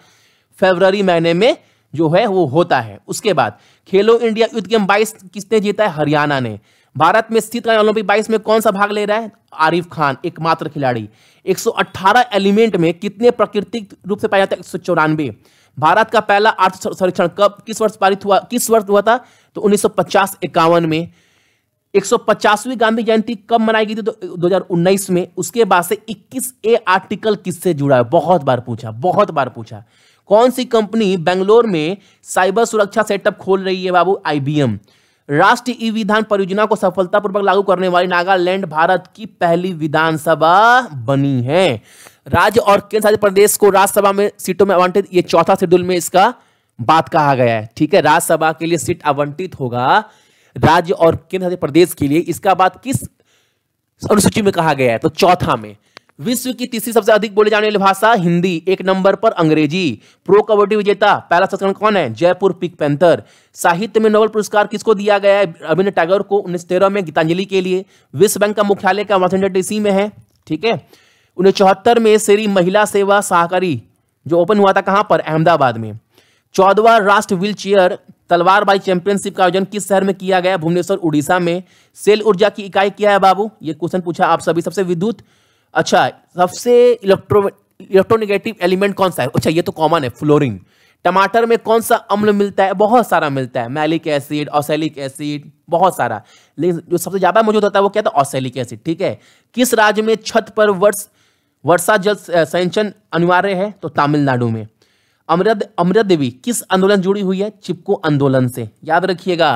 फरवरी महीने में जो है वो होता है उसके बाद खेलो इंडिया यूथ गेम बाईस किसने जीता है हरियाणा ने भारत में स्थित ओलंपिक बाईस में कौन सा भाग ले रहा है आरिफ खान एकमात्र खिलाड़ी 118 एलिमेंट में कितने प्राकृतिक रूप से पाया जाता है एक भारत का पहला अर्थ सर्वेक्षण कब किस वर्ष पारित हुआ किस वर्ष हुआ था तो उन्नीस सौ में 150वीं गांधी जयंती कब मनाई गई थी तो 2019 में उसके बाद से 21 ए आर्टिकल किससे जुड़ा है बहुत बार पूछा बहुत बार पूछा कौन सी कंपनी बेंगलोर में साइबर सुरक्षा सेटअप खोल रही है बाबू आईबीएम राष्ट्रीय ई विधान परियोजना को सफलतापूर्वक लागू करने वाली नागालैंड भारत की पहली विधानसभा बनी है राज्य और केंद्र शासित प्रदेश को राज्यसभा में सीटों में आवंटित ये चौथा शेड्यूल में इसका बात कहा गया है ठीक है राज्यसभा के लिए सीट आवंटित होगा राज्य और केंद्र शासित प्रदेश के लिए इसका बात किस अनुसूची में कहा गया है तो चौथा में विश्व की तीसरी सबसे अधिक बोली जाने वाली भाषा हिंदी एक नंबर पर अंग्रेजी प्रो कबड्डी विजेता पहला संस्करण कौन है जयपुर पिक पैंथर साहित्य में नोबल पुरस्कार किसको दिया गया है अभिनय टैगोर को उन्नीस में गीतांजलि के लिए विश्व बैंक का मुख्यालय का वाशिंगटन डीसी में है ठीक है उन्नीस चौहत्तर में श्री महिला सेवा सहकारी जो ओपन हुआ था कहां पर अहमदाबाद में चौदवा राष्ट्र व्हील चेयर तलवारबाजी चैंपियनशिप का आयोजन किस शहर में किया गया भुवनेश्वर उड़ीसा में सेल ऊर्जा की इकाई क्या है बाबू ये क्वेश्चन पूछा आप सभी सबसे विद्युत अच्छा सबसे इलेक्ट्रो इलेक्ट्रोनिगेटिव एलिमेंट कौन सा है अच्छा ये तो कॉमन है फ्लोरिन टमाटर में कौन सा अम्ल मिलता है बहुत सारा मिलता है मैलिक एसिड ऑसैलिक एसिड बहुत सारा लेकिन जो सबसे ज़्यादा मौजूद होता है वो क्या था ऑसैलिक एसिड ठीक है किस राज्य में छत पर वर्ष वर्षा जल संचन अनिवार्य है तो तमिलनाडु में अमृत अमृत देवी किस आंदोलन जुड़ी हुई है चिपको आंदोलन से याद रखिएगा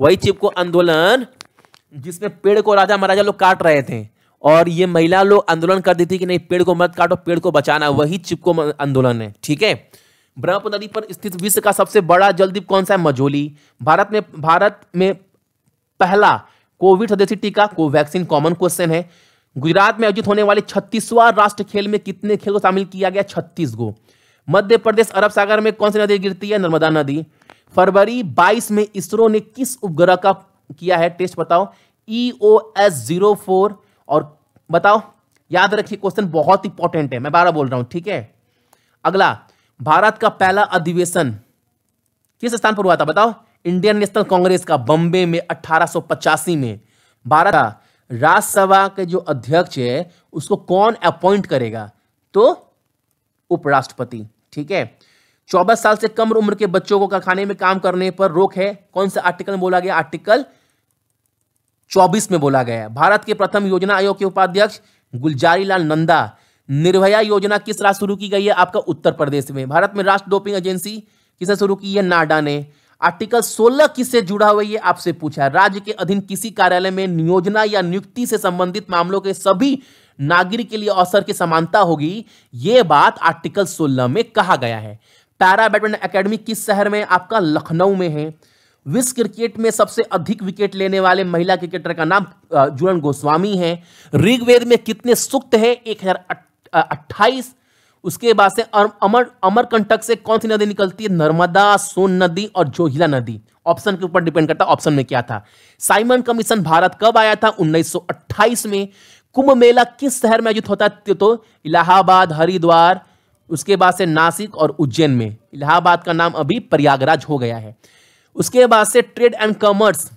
वही चिपको आंदोलन जिसमें पेड़ को राजा महाराजा लोग काट रहे थे और ये महिला लोग आंदोलन कर दी थी कि नहीं पेड़ को मत काटो पेड़ को बचाना वही चिपको आंदोलन है ठीक है ब्रह्मपुत्र नदी पर स्थित विश्व का सबसे बड़ा जलद्वीप कौन सा है मजोली भारत में भारत में पहला कोविड स्वदेशी टीका कोवैक्सीन कॉमन क्वेश्चन है गुजरात में आयोजित होने वाले छत्तीसवां राष्ट्र खेल में कितने खेल को शामिल किया गया छत्तीस गो मध्य प्रदेश अरब सागर में कौन सी नदी गिरती है नर्मदा नदी फरवरी 22 में इसरो ने किस उपग्रह का किया है टेस्ट बताओ E O S zero four और बताओ याद रखिए क्वेश्चन बहुत इंपॉर्टेंट है मैं बारह बोल रहा हूं ठीक है अगला भारत का पहला अधिवेशन किस स्थान पर हुआ था बताओ इंडियन नेशनल कांग्रेस का बम्बे में अठारह में भारत का राज्यसभा के जो अध्यक्ष है उसको कौन अपॉइंट करेगा तो उपराष्ट्रपति ठीक है चौबीस साल से कम उम्र के बच्चों को कारखाने में काम करने पर रोक है कौन सा आर्टिकल में बोला गया आर्टिकल चौबीस में बोला गया भारत के प्रथम योजना आयोग के उपाध्यक्ष गुलजारी लाल नंदा निर्भया योजना किस राज्य शुरू की गई है आपका उत्तर प्रदेश में भारत में राष्ट्र डोपिंग एजेंसी किसने शुरू की है नाडा ने आर्टिकल 16 किससे जुड़ा हुआ है आपसे पूछा है राज्य के अधीन किसी कार्यालय में नियोजना या नियुक्ति से संबंधित मामलों के सभी नागरिक के लिए अवसर की समानता होगी ये बात आर्टिकल 16 में कहा गया है पैरा बैडमिंटन अकेडमी किस शहर में आपका लखनऊ में है विश्व क्रिकेट में सबसे अधिक विकेट लेने वाले महिला क्रिकेटर का नाम जुड़न गोस्वामी है ऋग्वेद में कितने सुक्त है एक अट्ठाईस उसके बाद से अमर अमरकंटक से कौन सी नदी निकलती है नर्मदा सोन नदी और जोहिला नदी ऑप्शन के ऊपर डिपेंड करता ऑप्शन में क्या था साइमन कमीशन भारत कब आया था 1928 में कुंभ मेला किस शहर में आयोजित होता है तो, तो इलाहाबाद हरिद्वार उसके बाद से नासिक और उज्जैन में इलाहाबाद का नाम अभी प्रयागराज हो गया है उसके बाद से ट्रेड एंड कॉमर्स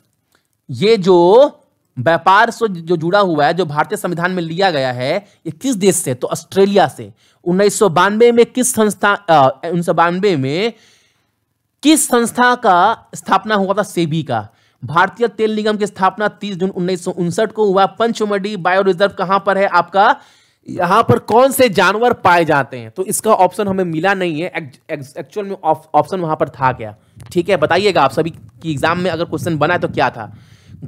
ये जो व्यापार से जो जुड़ा हुआ है जो भारतीय संविधान में लिया गया है ये किस देश से तो ऑस्ट्रेलिया से उन्नीस में किस संस्था उन्नीस में किस संस्था का स्थापना हुआ था सेबी का भारतीय तेल निगम की स्थापना 30 जून उन्नीस को हुआ पंचमढ़ी बायो रिजर्व कहां पर है आपका यहां पर कौन से जानवर पाए जाते हैं तो इसका ऑप्शन हमें मिला नहीं है एक्चुअल में ऑप्शन वहां पर था क्या ठीक है बताइएगा आप सभी की एग्जाम में अगर क्वेश्चन बना है तो क्या था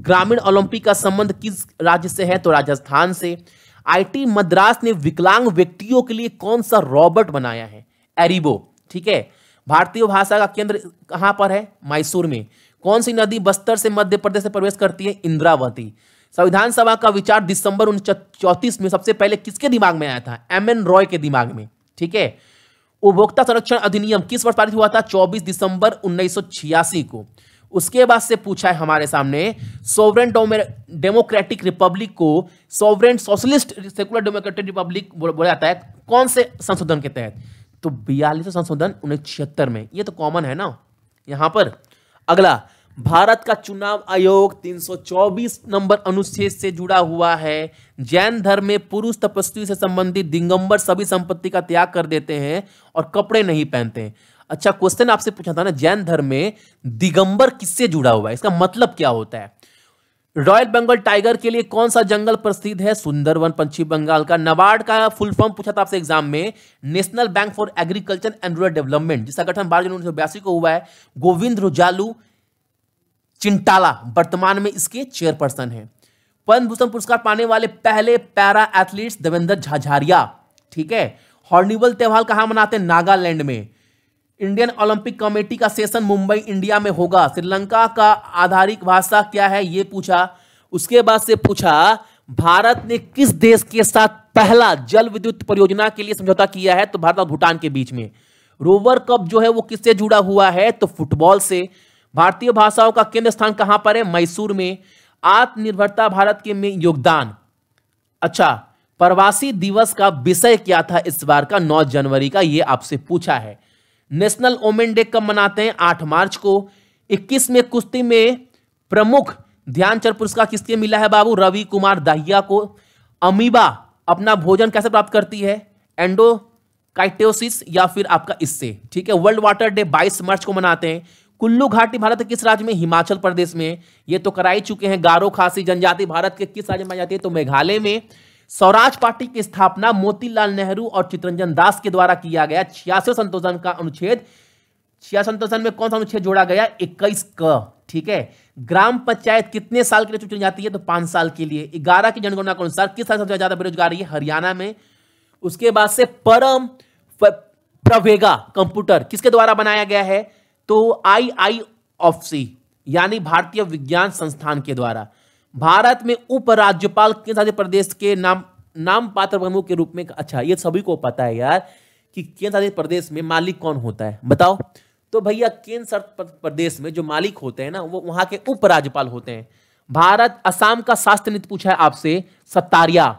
ग्रामीण ओलंपिक का संबंध किस राज्य से है तो राजस्थान से आईटी मद्रास ने विकलांग व्यक्तियों के लिए कौन सा रॉबर्ट बनाया है एरिबो ठीक है भारतीय भाषा का केंद्र कहां पर है मैसूर में कौन सी नदी बस्तर से मध्य प्रदेश से प्रवेश करती है इंद्रावती संविधान सभा का विचार दिसंबर उन्नीस में सबसे पहले किसके दिमाग में आया था एम एन रॉय के दिमाग में ठीक है उपभोक्ता संरक्षण अधिनियम किस वर्ष पारित हुआ था 24 दिसंबर उन्नीस को उसके बाद से पूछा है हमारे सामने सोवरेन डेमोक्रेटिक रिपब्लिक को sovereign socialist secular democratic republic बोला जाता है कौन से संशोधन के तहत तो बयालीस संशोधन उन्नीस में ये तो कॉमन है ना यहां पर अगला भारत का चुनाव आयोग 324 नंबर अनुच्छेद से जुड़ा हुआ है जैन धर्म में पुरुष तपस्वी से संबंधित दिगंबर सभी संपत्ति का त्याग कर देते हैं और कपड़े नहीं पहनते हैं अच्छा क्वेश्चन आपसे पूछा था ना जैन धर्म में दिगंबर किससे जुड़ा हुआ है इसका मतलब क्या होता है रॉयल बंगाल टाइगर के लिए कौन सा जंगल प्रसिद्ध है सुंदरवन पश्चिम बंगाल का नबार्ड का फुल फॉर्म पूछा था आपसे एग्जाम में National Bank for Agriculture and Rural Development जिसका गठन बारह जनवरी उन्नीस को हुआ है गोविंद रोजालू चिंटाला वर्तमान में इसके चेयरपर्सन हैं पद्म भूषण पुरस्कार पाने वाले पहले पैरा एथलीट्स देवेंद्र झाझारिया ठीक है हॉर्निवल त्यौहार कहाँ मनाते हैं नागालैंड में इंडियन ओलंपिक कमेटी का सेशन मुंबई इंडिया में होगा श्रीलंका का आधारिक भाषा क्या है ये पूछा उसके बाद से पूछा भारत ने किस देश के साथ पहला जल विद्युत परियोजना के लिए समझौता किया है तो भारत और भूटान के बीच में रोवर कप जो है वो किससे जुड़ा हुआ है तो फुटबॉल से भारतीय भाषाओं का केंद्र स्थान कहां पर है मैसूर में आत्मनिर्भरता भारत के में योगदान अच्छा प्रवासी दिवस का विषय क्या था इस बार का 9 जनवरी का ये आपसे पूछा है नेशनल ओमेन डे कब मनाते हैं 8 मार्च को 21 में कुश्ती में प्रमुख ध्यानचंद पुरस्कार किसके मिला है बाबू रवि कुमार दाहिया को अमीबा अपना भोजन कैसे प्राप्त करती है एंडो काइटोसिस या फिर आपका इससे ठीक है वर्ल्ड वाटर डे 22 मार्च को मनाते हैं कुल्लू घाटी भारत के किस राज्य में हिमाचल प्रदेश में ये तो कराई चुके हैं गारो खासी जनजाति भारत के किस राज्य में जाती है तो मेघालय में स्वराज पार्टी की स्थापना मोतीलाल नेहरू और चित्रंजन दास के द्वारा किया गया छियासी संतोषण का अनुच्छेद छियासठ संतोषन में कौन सा अनुच्छेद जोड़ा गया इक्कीस क ठीक है ग्राम पंचायत कितने साल के लिए चुनी जाती है तो पांच साल के लिए ग्यारह की जनगणना के अनुसार किस राज्य सबसे ज्यादा बेरोजगारी है हरियाणा में उसके बाद से परम प्रवेगा कंप्यूटर किसके द्वारा बनाया गया है तो आई आई ऑफ सी यानी भारतीय विज्ञान संस्थान के द्वारा भारत में उपराज्यपाल केंद्र शासित प्रदेश के नाम नाम पात्र प्रमुख के रूप में अच्छा ये सभी को पता है यार कि केंद्र शासित प्रदेश में मालिक कौन होता है बताओ तो भैया केंद्र शासित प्रदेश में जो मालिक होते हैं ना वो वहां के उपराज्यपाल होते हैं भारत असम का शास्त्र नीति पूछा है आपसे सत्तारिया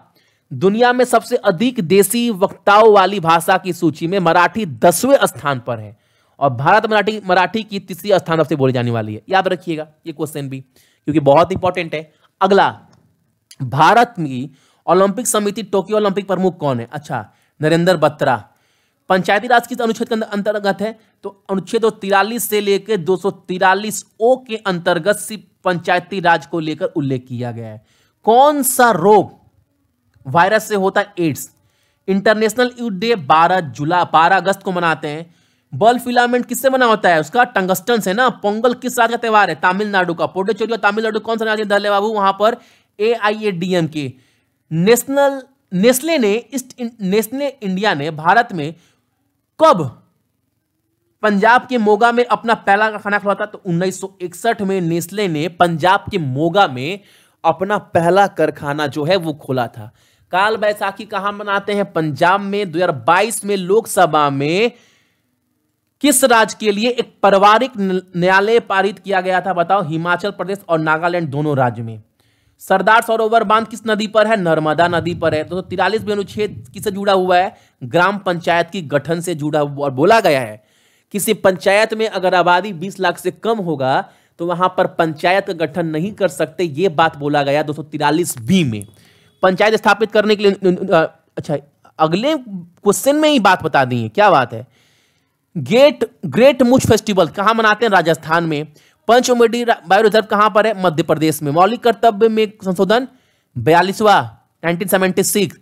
दुनिया में सबसे अधिक देसी वक्ताओं वाली भाषा की सूची में मराठी दसवें स्थान पर है और भारत मराठी मराठी की तीसरी स्थान से बोली जाने वाली है याद रखिएगा ये क्वेश्चन भी क्योंकि बहुत इंपॉर्टेंट है अगला भारत की ओलंपिक समिति टोक्यो ओलंपिक प्रमुख कौन है अच्छा नरेंद्र बत्रा पंचायती राज किस अनुच्छेद के अंतर्गत है तो अनुच्छेद दो तिरालीस से लेकर दो सौ तिरालीस ओ के अंतर्गत सिर्फ पंचायती राज को लेकर उल्लेख किया गया है कौन सा रोग वायरस से होता है एड्स इंटरनेशनल यूथ डे 12 जुलाई 12 अगस्त को मनाते हैं बल्ब फिलामेंट किससे बना होता है उसका टंगस्टन से ना पोंगल किस राज्य का त्यौहार है तमिलनाडु का पोटेचोरी और तमिलनाडु कौन सा राज्य दल बाबू वहां पर A I A D M K national Nestle ने ईस्ट नेस्ले इंडिया ने भारत में कब पंजाब के मोगा में अपना पहला कारखाना खोला था तो 1961 में नेस्ले ने पंजाब के मोगा में अपना पहला कारखाना जो है वो खोला था काल बैसाखी कहाँ मनाते हैं पंजाब में 2022 में लोकसभा में किस राज्य के लिए एक पारिवारिक न्यायालय पारित किया गया था बताओ हिमाचल प्रदेश और नागालैंड दोनों राज्य में सरदार सरोवर बांध किस नदी पर है नर्मदा नदी पर है तो तिरालीसवें अनुच्छेद किससे जुड़ा हुआ है ग्राम पंचायत की गठन से जुड़ा हुआ और बोला गया है किसी पंचायत में अगर आबादी 20 लाख से कम होगा तो वहां पर पंचायत का गठन नहीं कर सकते ये बात बोला गया दो बी में पंचायत स्थापित करने के लिए अच्छा अगले क्वेश्चन में ही बात बता दी है क्या बात है गेट ग्रेट मुछ फेस्टिवल कहाँ मनाते हैं राजस्थान में पंचमेडी बायो रिजर्व कहाँ पर है मध्य प्रदेश में मौलिक कर्तव्य में संशोधन बयालीसवा 1976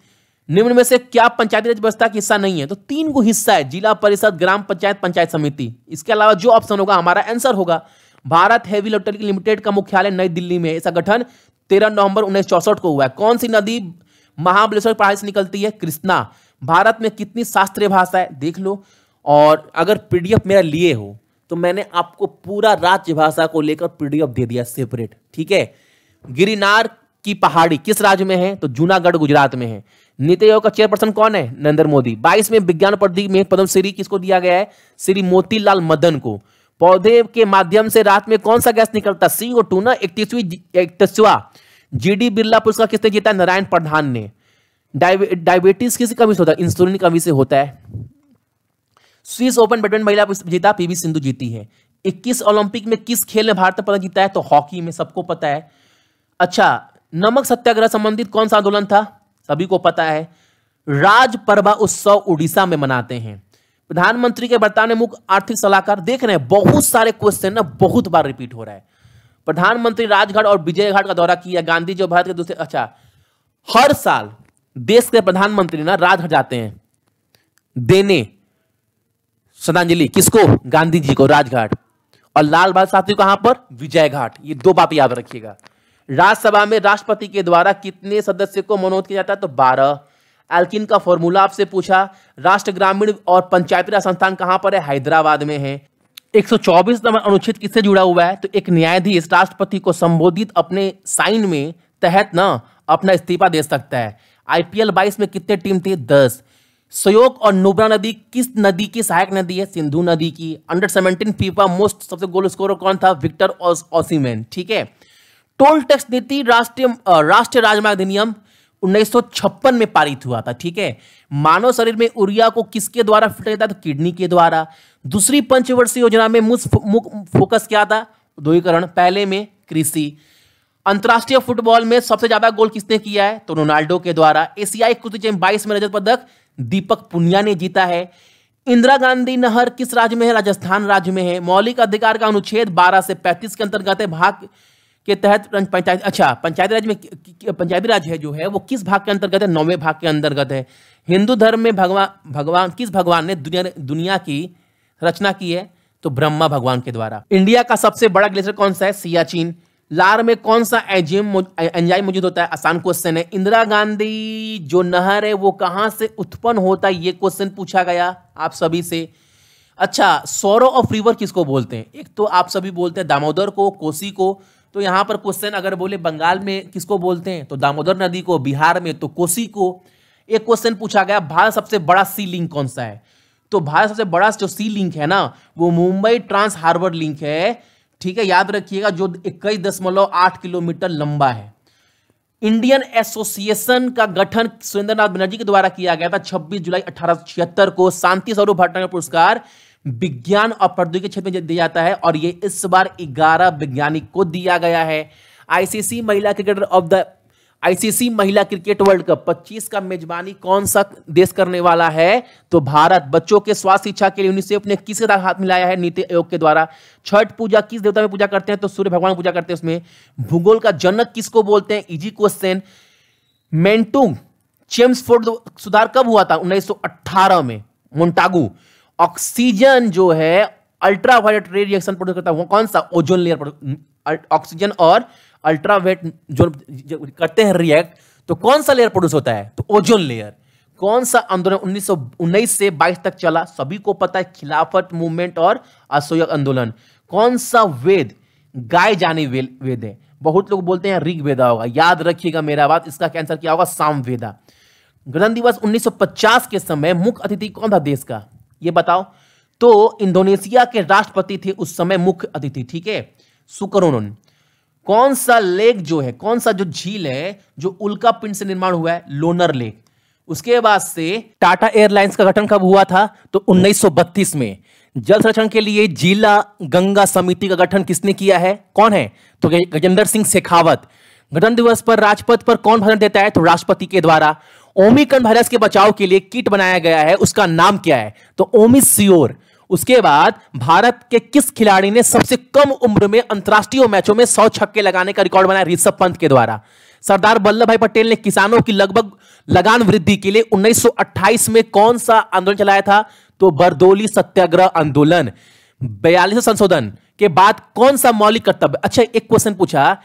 निम्न में से क्या पंचायती राज व्यवस्था का हिस्सा नहीं है तो तीन को हिस्सा है जिला परिषद ग्राम पंचायत पंचायत समिति इसके अलावा जो ऑप्शन होगा हमारा आंसर होगा भारत हैवी इलेक्ट्रिक लिमिटेड का मुख्यालय नई दिल्ली में इसका गठन तेरह नवंबर उन्नीस को हुआ है कौन सी नदी महाबलेश्वर पहाड़ी से निकलती है कृष्णा भारत में कितनी शास्त्रीय भाषा है देख लो और अगर पी मेरा लिए हो तो मैंने आपको पूरा राज्य भाषा को लेकर पीडीएफ दे दिया सेपरेट ठीक है गिरिनार की पहाड़ी किस राज्य में है तो जूनागढ़ गुजरात में है नीति आयोग का चेयरपर्सन कौन है नरेंद्र मोदी बाईस में विज्ञान प्रदीप में श्री किसको दिया गया है श्री मोतीलाल मदन को पौधे के माध्यम से रात में कौन सा गैस निकलता सी ओ टू ना इकतीसवीं इकतीसवा जी डी बिरला पुरस्कार किसने जीता नारायण प्रधान ने डायबिटीज किसी कमी से होता है इंसुलिन कमी से होता है स्विस ओपन बैडमिंटन महिला जीता पीवी सिंधु जीती है 21 ओलंपिक में किस खेल में भारत पदक जीता है तो हॉकी में सबको पता है अच्छा नमक सत्याग्रह संबंधित कौन सा आंदोलन था सभी को पता है राज परभा उत्सव उड़ीसा में मनाते हैं प्रधानमंत्री के वर्तमान मुख्य आर्थिक सलाहकार देख रहे हैं बहुत सारे क्वेश्चन ना बहुत बार रिपीट हो रहा है प्रधानमंत्री राजघाट और विजय घाट का दौरा किया गांधी जो भारत के दूसरे अच्छा हर साल देश के प्रधानमंत्री ना राजघाट जाते हैं देने श्रद्धांजलि किसको गांधी जी को राजघाट और लाल बहादुर शास्त्री कहां पर विजय घाट ये दो बात याद रखिएगा राज्यसभा में राष्ट्रपति के द्वारा कितने सदस्य को मनोनीत किया जाता है तो बारह एल्किन का फॉर्मूला आपसे पूछा राष्ट्र ग्रामीण और पंचायती राज संस्थान कहां पर है हैदराबाद में है 124 नंबर अनुच्छेद किससे जुड़ा हुआ है तो एक न्यायाधीश राष्ट्रपति को संबोधित अपने साइन में तहत ना अपना इस्तीफा दे सकता है आईपीएल 22 में कितने टीम थे दस सयोग और नुब्रा नदी किस नदी की सहायक नदी है सिंधु नदी की अंडर सेवनटीन फीफा मोस्ट सबसे गोल स्कोरर कौन था विक्टर ओसीमैन ठीक है टोल टैक्स नीति राष्ट्रीय राष्ट्रीय राजमार्ग अधिनियम 1956 में पारित हुआ था ठीक है मानव शरीर में उरिया को किसके द्वारा फिट किया था किडनी के द्वारा दूसरी पंचवर्षीय योजना में मुख्य फोकस क्या था दोकरण पहले में कृषि अंतर्राष्ट्रीय फुटबॉल में सबसे ज्यादा गोल किसने किया है तो रोनाल्डो के द्वारा एशियाई कुश्ती चैंपियन बाईस में रजत पदक दीपक पुनिया ने जीता है इंदिरा गांधी नहर किस राज्य में है राजस्थान राज्य में है मौलिक अधिकार का अनुच्छेद 12 से 35 के अंतर्गत है भाग के तहत पंचायत अच्छा पंचायत राज में पंचायती राज है जो है वो किस भाग के अंतर्गत है नौवें भाग के अंतर्गत है हिंदू धर्म में भगवान भगवान किस भगवान ने दुनिया दुनिया की रचना की है तो ब्रह्मा भगवान के द्वारा इंडिया का सबसे बड़ा ग्लेशियर कौन सा है सियाचिन लार में कौन सा एंजाइम एंजाइम मौजूद होता है आसान क्वेश्चन है इंदिरा गांधी जो नहर है वो कहाँ से उत्पन्न होता है ये क्वेश्चन पूछा गया आप सभी से अच्छा सोरो ऑफ रिवर किसको बोलते हैं एक तो आप सभी बोलते हैं दामोदर को कोसी को तो यहाँ पर क्वेश्चन अगर बोले बंगाल में किसको बोलते हैं तो दामोदर नदी को बिहार में तो कोसी को एक क्वेश्चन पूछा गया भारत सबसे बड़ा सी लिंक कौन सा है तो भारत सबसे बड़ा जो सी लिंक है ना वो मुंबई ट्रांस हार्बर लिंक है ठीक है याद रखिएगा जो इक्कीस दशमलव आठ किलोमीटर लंबा है इंडियन एसोसिएशन का गठन सुरेंद्र नाथ बनर्जी के द्वारा किया गया था 26 जुलाई अठारह को शांति स्वरूप भट्टा पुरस्कार विज्ञान और प्रौद्योगिकी क्षेत्र में दिया जाता है और ये इस बार 11 वैज्ञानिक को दिया गया है आईसीसी महिला क्रिकेटर ऑफ द आईसीसी महिला क्रिकेट वर्ल्ड कप 25 का मेजबानी कौन सा देश करने वाला है तो भारत बच्चों के स्वास्थ्य शिक्षा के लिए यूनिसेफ ने किसके साथ हाथ मिलाया है नीति आयोग के द्वारा छठ पूजा किस देवता में पूजा करते हैं तो सूर्य भगवान पूजा करते हैं उसमें भूगोल का जनक किसको बोलते हैं इजी क्वेश्चन मेंटुंग चेम्सफोर्ड सुधार कब हुआ था उन्नीस में मोन्टागू ऑक्सीजन जो है अल्ट्रावायलेट रे रिएक्शन प्रोड्यूस करता है वो कौन सा ओजोन लेयर ऑक्सीजन और अल्ट्रावेट जो करते हैं रिएक्ट तो कौन सा लेयर प्रोड्यूस होता है तो ओजोन लेयर कौन सा आंदोलन 1919 से 22 तक चला सभी को पता है खिलाफत मूवमेंट और असहयोग आंदोलन कौन सा वेद गाय जाने वे, वेद है बहुत लोग बोलते हैं ऋग वेदा होगा याद रखिएगा मेरा बात इसका आंसर क्या होगा साम वेदा गणतंत्र दिवस 1950 के समय मुख्य अतिथि कौन था देश का ये बताओ तो इंडोनेशिया के राष्ट्रपति थे उस समय मुख्य अतिथि ठीक है सुकरोन कौन सा लेक जो है कौन सा जो झील है जो उल्का पिंड से निर्माण हुआ है लोनर लेक उसके बाद से टाटा एयरलाइंस का गठन कब हुआ था तो 1932 में जल संरक्षण के लिए जिला गंगा समिति का गठन किसने किया है कौन है तो गजेंद्र सिंह शेखावत गठन दिवस पर राजपथ पर कौन भाषण देता है तो राष्ट्रपति के द्वारा ओमिकन वायरस के बचाव के लिए किट बनाया गया है उसका नाम क्या है तो ओमिस उसके बाद भारत के किस खिलाड़ी ने सबसे कम उम्र में अंतर्राष्ट्रीय मैचों में सौ छक्के लगाने का रिकॉर्ड बनाया ऋषभ पंत के द्वारा सरदार वल्लभ भाई पटेल ने किसानों की लगभग लगान वृद्धि के लिए 1928 में कौन सा आंदोलन चलाया था तो बरदोली सत्याग्रह आंदोलन बयालीस संशोधन के बाद कौन सा मौलिक कर्तव्य अच्छा एक क्वेश्चन पूछा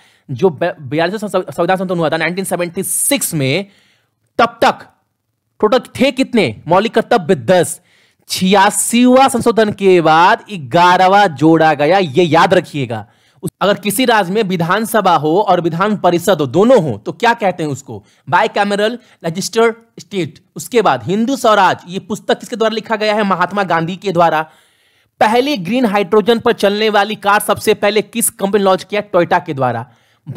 जो बयालीस संविधान संशोधन हुआ था नाइनटीन में तब तक टोटल थे कितने मौलिक कर्तव्य दस छियासीवा संशोधन के बाद ग्यारहवा जोड़ा गया ये याद रखिएगा अगर किसी राज्य में विधानसभा हो और विधान परिषद हो दोनों हो तो क्या कहते हैं उसको बाई कैमरल रजिस्टर्ड स्टेट उसके बाद हिंदू स्वराज ये पुस्तक किसके द्वारा लिखा गया है महात्मा गांधी के द्वारा पहली ग्रीन हाइड्रोजन पर चलने वाली कार सबसे पहले किस कंपनी लॉन्च किया टोयटा के द्वारा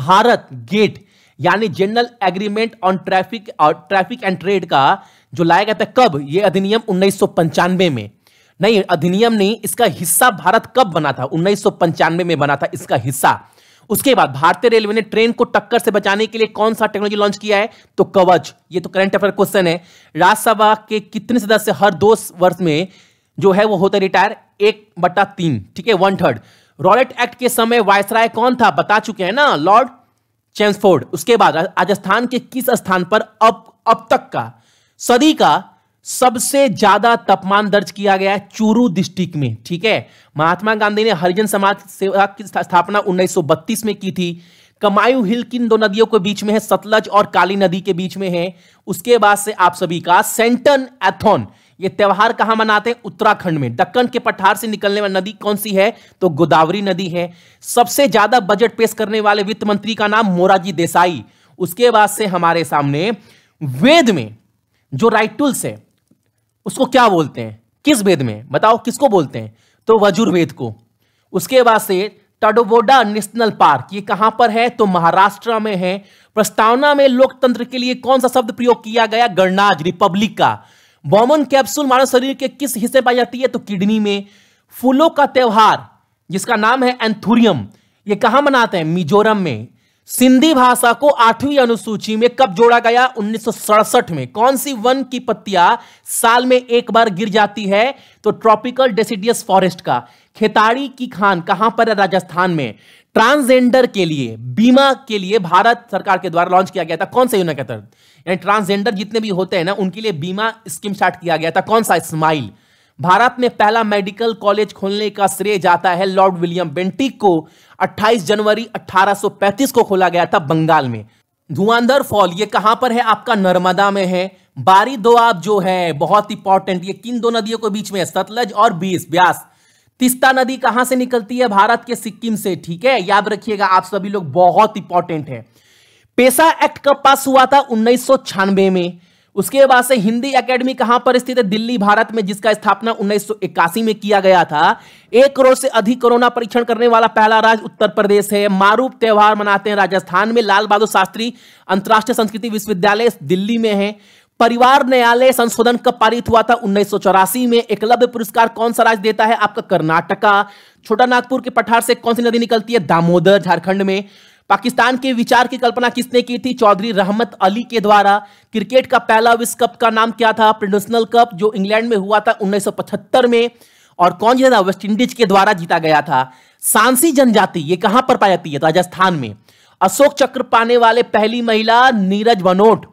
भारत गेट यानी जनरल एग्रीमेंट ऑन ट्रैफिक और ट्रैफिक एंड ट्रेड का जो लाया गया था कब ये अधिनियम उन्नीस में नहीं अधिनियम नहीं इसका हिस्सा भारत कब बना था उन्नीस में बना था इसका हिस्सा उसके बाद भारतीय रेलवे ने ट्रेन को टक्कर से बचाने के लिए कौन सा टेक्नोलॉजी लॉन्च किया है तो कवच ये तो करंट अफेयर क्वेश्चन है राज्यसभा के कितने सदस्य हर दो वर्ष में जो है वो होता रिटायर एक बटा तीन ठीक है वन थर्ड रॉलेट एक्ट के समय वायसराय कौन था बता चुके हैं ना लॉर्ड चेंसफोर्ड उसके बाद राजस्थान के किस स्थान पर अब अब तक का सदी का सबसे ज्यादा तापमान दर्ज किया गया है चूरू डिस्ट्रिक्ट में ठीक है महात्मा गांधी ने हरिजन समाज सेवा की स्थापना 1932 में की थी कमायू हिल किन दो नदियों के बीच में है सतलज और काली नदी के बीच में है उसके बाद से आप सभी का सेंटन एथोन ये त्यौहार कहां मनाते हैं उत्तराखंड में दक्कन के पठार से निकलने वाली नदी कौन सी है तो गोदावरी नदी है सबसे ज्यादा बजट पेश करने वाले वित्त मंत्री का नाम मोराजी देसाई उसके बाद से हमारे सामने वेद में जो राइट टूल्स है उसको क्या बोलते हैं किस वेद में बताओ किसको बोलते हैं तो वजुर्वेद को उसके बाद से टडोबोडा नेशनल पार्क ये कहां पर है तो महाराष्ट्र में है प्रस्तावना में लोकतंत्र के लिए कौन सा शब्द प्रयोग किया गया गणराज रिपब्लिक का बॉमन कैप्सूल मानव शरीर के किस हिस्से पाई जाती है तो किडनी में फूलों का त्यौहार जिसका नाम है एंथुरियम ये कहां मनाते हैं मिजोरम में सिंधी भाषा को आठवीं अनुसूची में कब जोड़ा गया उन्नीस में कौन सी वन की पत्तियां साल में एक बार गिर जाती है तो ट्रॉपिकल डेसिडियस फॉरेस्ट का खेताड़ी की खान कहां पर है राजस्थान में ट्रांसजेंडर के लिए बीमा के लिए भारत सरकार के द्वारा लॉन्च किया गया था कौन सा योजना के तहत यानी ट्रांसजेंडर जितने भी होते हैं ना उनके लिए बीमा स्कीम स्टार्ट किया गया था कौन सा स्माइल भारत में पहला मेडिकल कॉलेज खोलने का श्रेय जाता है लॉर्ड विलियम बेंटिक को 28 जनवरी 1835 को खोला गया था बंगाल में धुआंधर फॉल ये कहां पर है आपका नर्मदा में है बारी दो आप जो है बहुत इंपॉर्टेंट ये किन दो नदियों के बीच में है सतलज और बीस ब्यास तिस्ता नदी कहां से निकलती है भारत के सिक्किम से ठीक है याद रखिएगा आप सभी लोग बहुत इंपॉर्टेंट है पेशा एक्ट कब पास हुआ था उन्नीस में उसके बाद से हिंदी एकेडमी कहां पर स्थित है दिल्ली भारत में जिसका स्थापना 1981 में किया गया था एक करोड़ से अधिक कोरोना परीक्षण करने वाला पहला राज्य उत्तर प्रदेश है मारूप त्यौहार मनाते हैं राजस्थान में लाल बहादुर शास्त्री अंतर्राष्ट्रीय संस्कृति विश्वविद्यालय दिल्ली में है परिवार न्यायालय संशोधन कब पारित हुआ था उन्नीस में एकलव्य पुरस्कार कौन सा राज्य देता है आपका कर्नाटका छोटा नागपुर के पठार से कौन सी नदी निकलती है दामोदर झारखंड में पाकिस्तान के विचार की कल्पना किसने की थी चौधरी रहमत अली के द्वारा क्रिकेट का पहला विश्व कप का नाम क्या था प्रोडोशनल कप जो इंग्लैंड में हुआ था उन्नीस में और कौन जीता था वेस्टइंडीज के द्वारा जीता गया था सांसी जनजाति ये कहां पर पाई जाती है राजस्थान में अशोक चक्र पाने वाले पहली महिला नीरज बनोट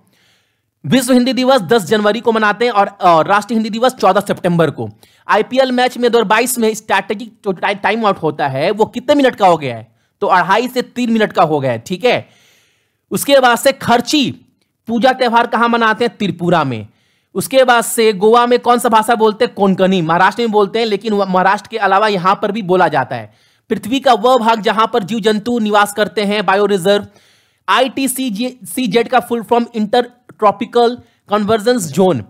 विश्व हिंदी दिवस 10 जनवरी को मनाते हैं और राष्ट्रीय हिंदी दिवस 14 सितंबर को आईपीएल मैच में दो में स्ट्रैटेजिक टाइम आउट होता है वो कितने मिनट का हो गया है तो अढ़ाई से तीन मिनट का हो गया ठीक है उसके बाद से खर्ची पूजा त्यौहार कहां मनाते हैं त्रिपुरा में उसके बाद से गोवा में कौन सा भाषा बोलते हैं कोंकणी महाराष्ट्र में बोलते हैं लेकिन महाराष्ट्र के अलावा यहां पर भी बोला जाता है पृथ्वी का वह भाग जहां पर जीव जंतु निवास करते हैं bio reserve I T C J C Z का full form inter tropical convergence zone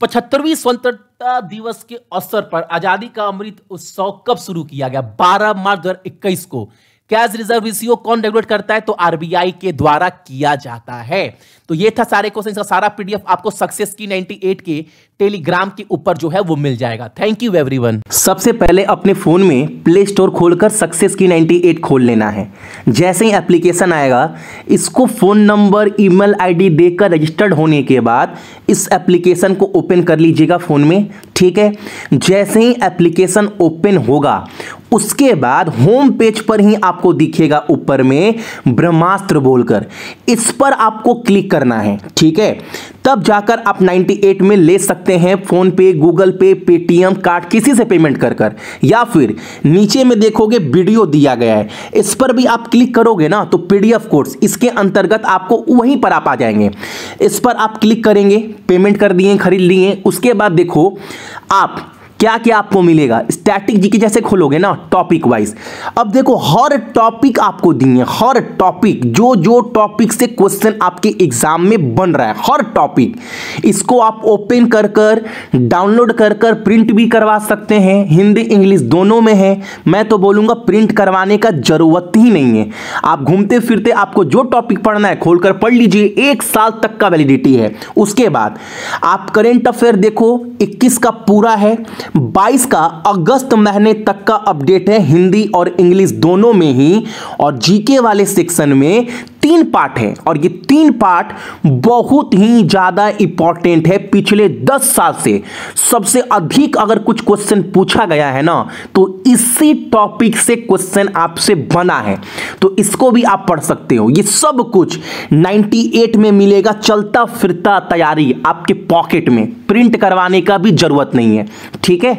पचहत्तरवीं स्वतंत्रता दिवस के अवसर पर आजादी का अमृत उत्सव कब शुरू किया गया 12 मार्च 2021 को कैश रिजर्व को कौन रेगुलेट करता है तो आरबीआई के द्वारा किया जाता है तो ये था सारे क्वेश्चन का सारा पीडीएफ आपको सक्सेस की 98 के टेलीग्राम के ऊपर जो है वो मिल जाएगा थैंक यू एवरीवन सबसे पहले अपने फोन में प्ले स्टोर खोलकर सक्सेस की 98 खोल लेना है जैसे ही एप्लीकेशन आएगा इसको फोन नंबर ईमेल आईडी देकर रजिस्टर्ड होने के बाद इस एप्लीकेशन को ओपन कर लीजिएगा फोन में ठीक है जैसे ही एप्लीकेशन ओपन होगा उसके बाद होम पेज पर ही आपको दिखेगा ऊपर में ब्रह्मास्त्र बोलकर इस पर आपको क्लिक करना है ठीक है तब जाकर आप 98 में ले सकते हैं फोन पे गूगल पे पेटीएम कार्ड किसी से पेमेंट कर कर या फिर नीचे में देखोगे वीडियो दिया गया है इस पर भी आप क्लिक करोगे ना तो पीडीएफ कोर्स इसके अंतर्गत आपको वहीं पर आप आ जाएंगे इस पर आप क्लिक करेंगे पेमेंट कर दिए खरीद लिए उसके बाद देखो आप क्या क्या आपको मिलेगा स्टैटिक जीके जैसे खोलोगे ना टॉपिक वाइज अब देखो हर टॉपिक आपको दिए हर टॉपिक जो जो टॉपिक से क्वेश्चन आपके एग्जाम में बन रहा है हर टॉपिक इसको आप ओपन कर कर डाउनलोड कर कर प्रिंट भी करवा सकते हैं हिंदी इंग्लिश दोनों में है मैं तो बोलूँगा प्रिंट करवाने का जरूरत ही नहीं है आप घूमते फिरते आपको जो टॉपिक पढ़ना है खोल कर पढ़ लीजिए एक साल तक का वैलिडिटी है उसके बाद आप करेंट अफेयर देखो इक्कीस का पूरा है 2022 का अगस्त महीने तक का अपडेट है हिंदी और इंग्लिश दोनों में ही और जीके वाले सेक्शन में तीन पार्ट हैं और ये तीन पार्ट बहुत ही ज़्यादा इंपॉर्टेंट है पिछले दस साल से सबसे अधिक अगर कुछ क्वेश्चन पूछा गया है ना तो इसी टॉपिक से क्वेश्चन आपसे बना है तो इसको भी आप पढ़ सकते हो ये सब कुछ 98 में मिलेगा चलता फिरता तैयारी आपके पॉकेट में प्रिंट करवाने का भी जरूरत नहीं है ठीक है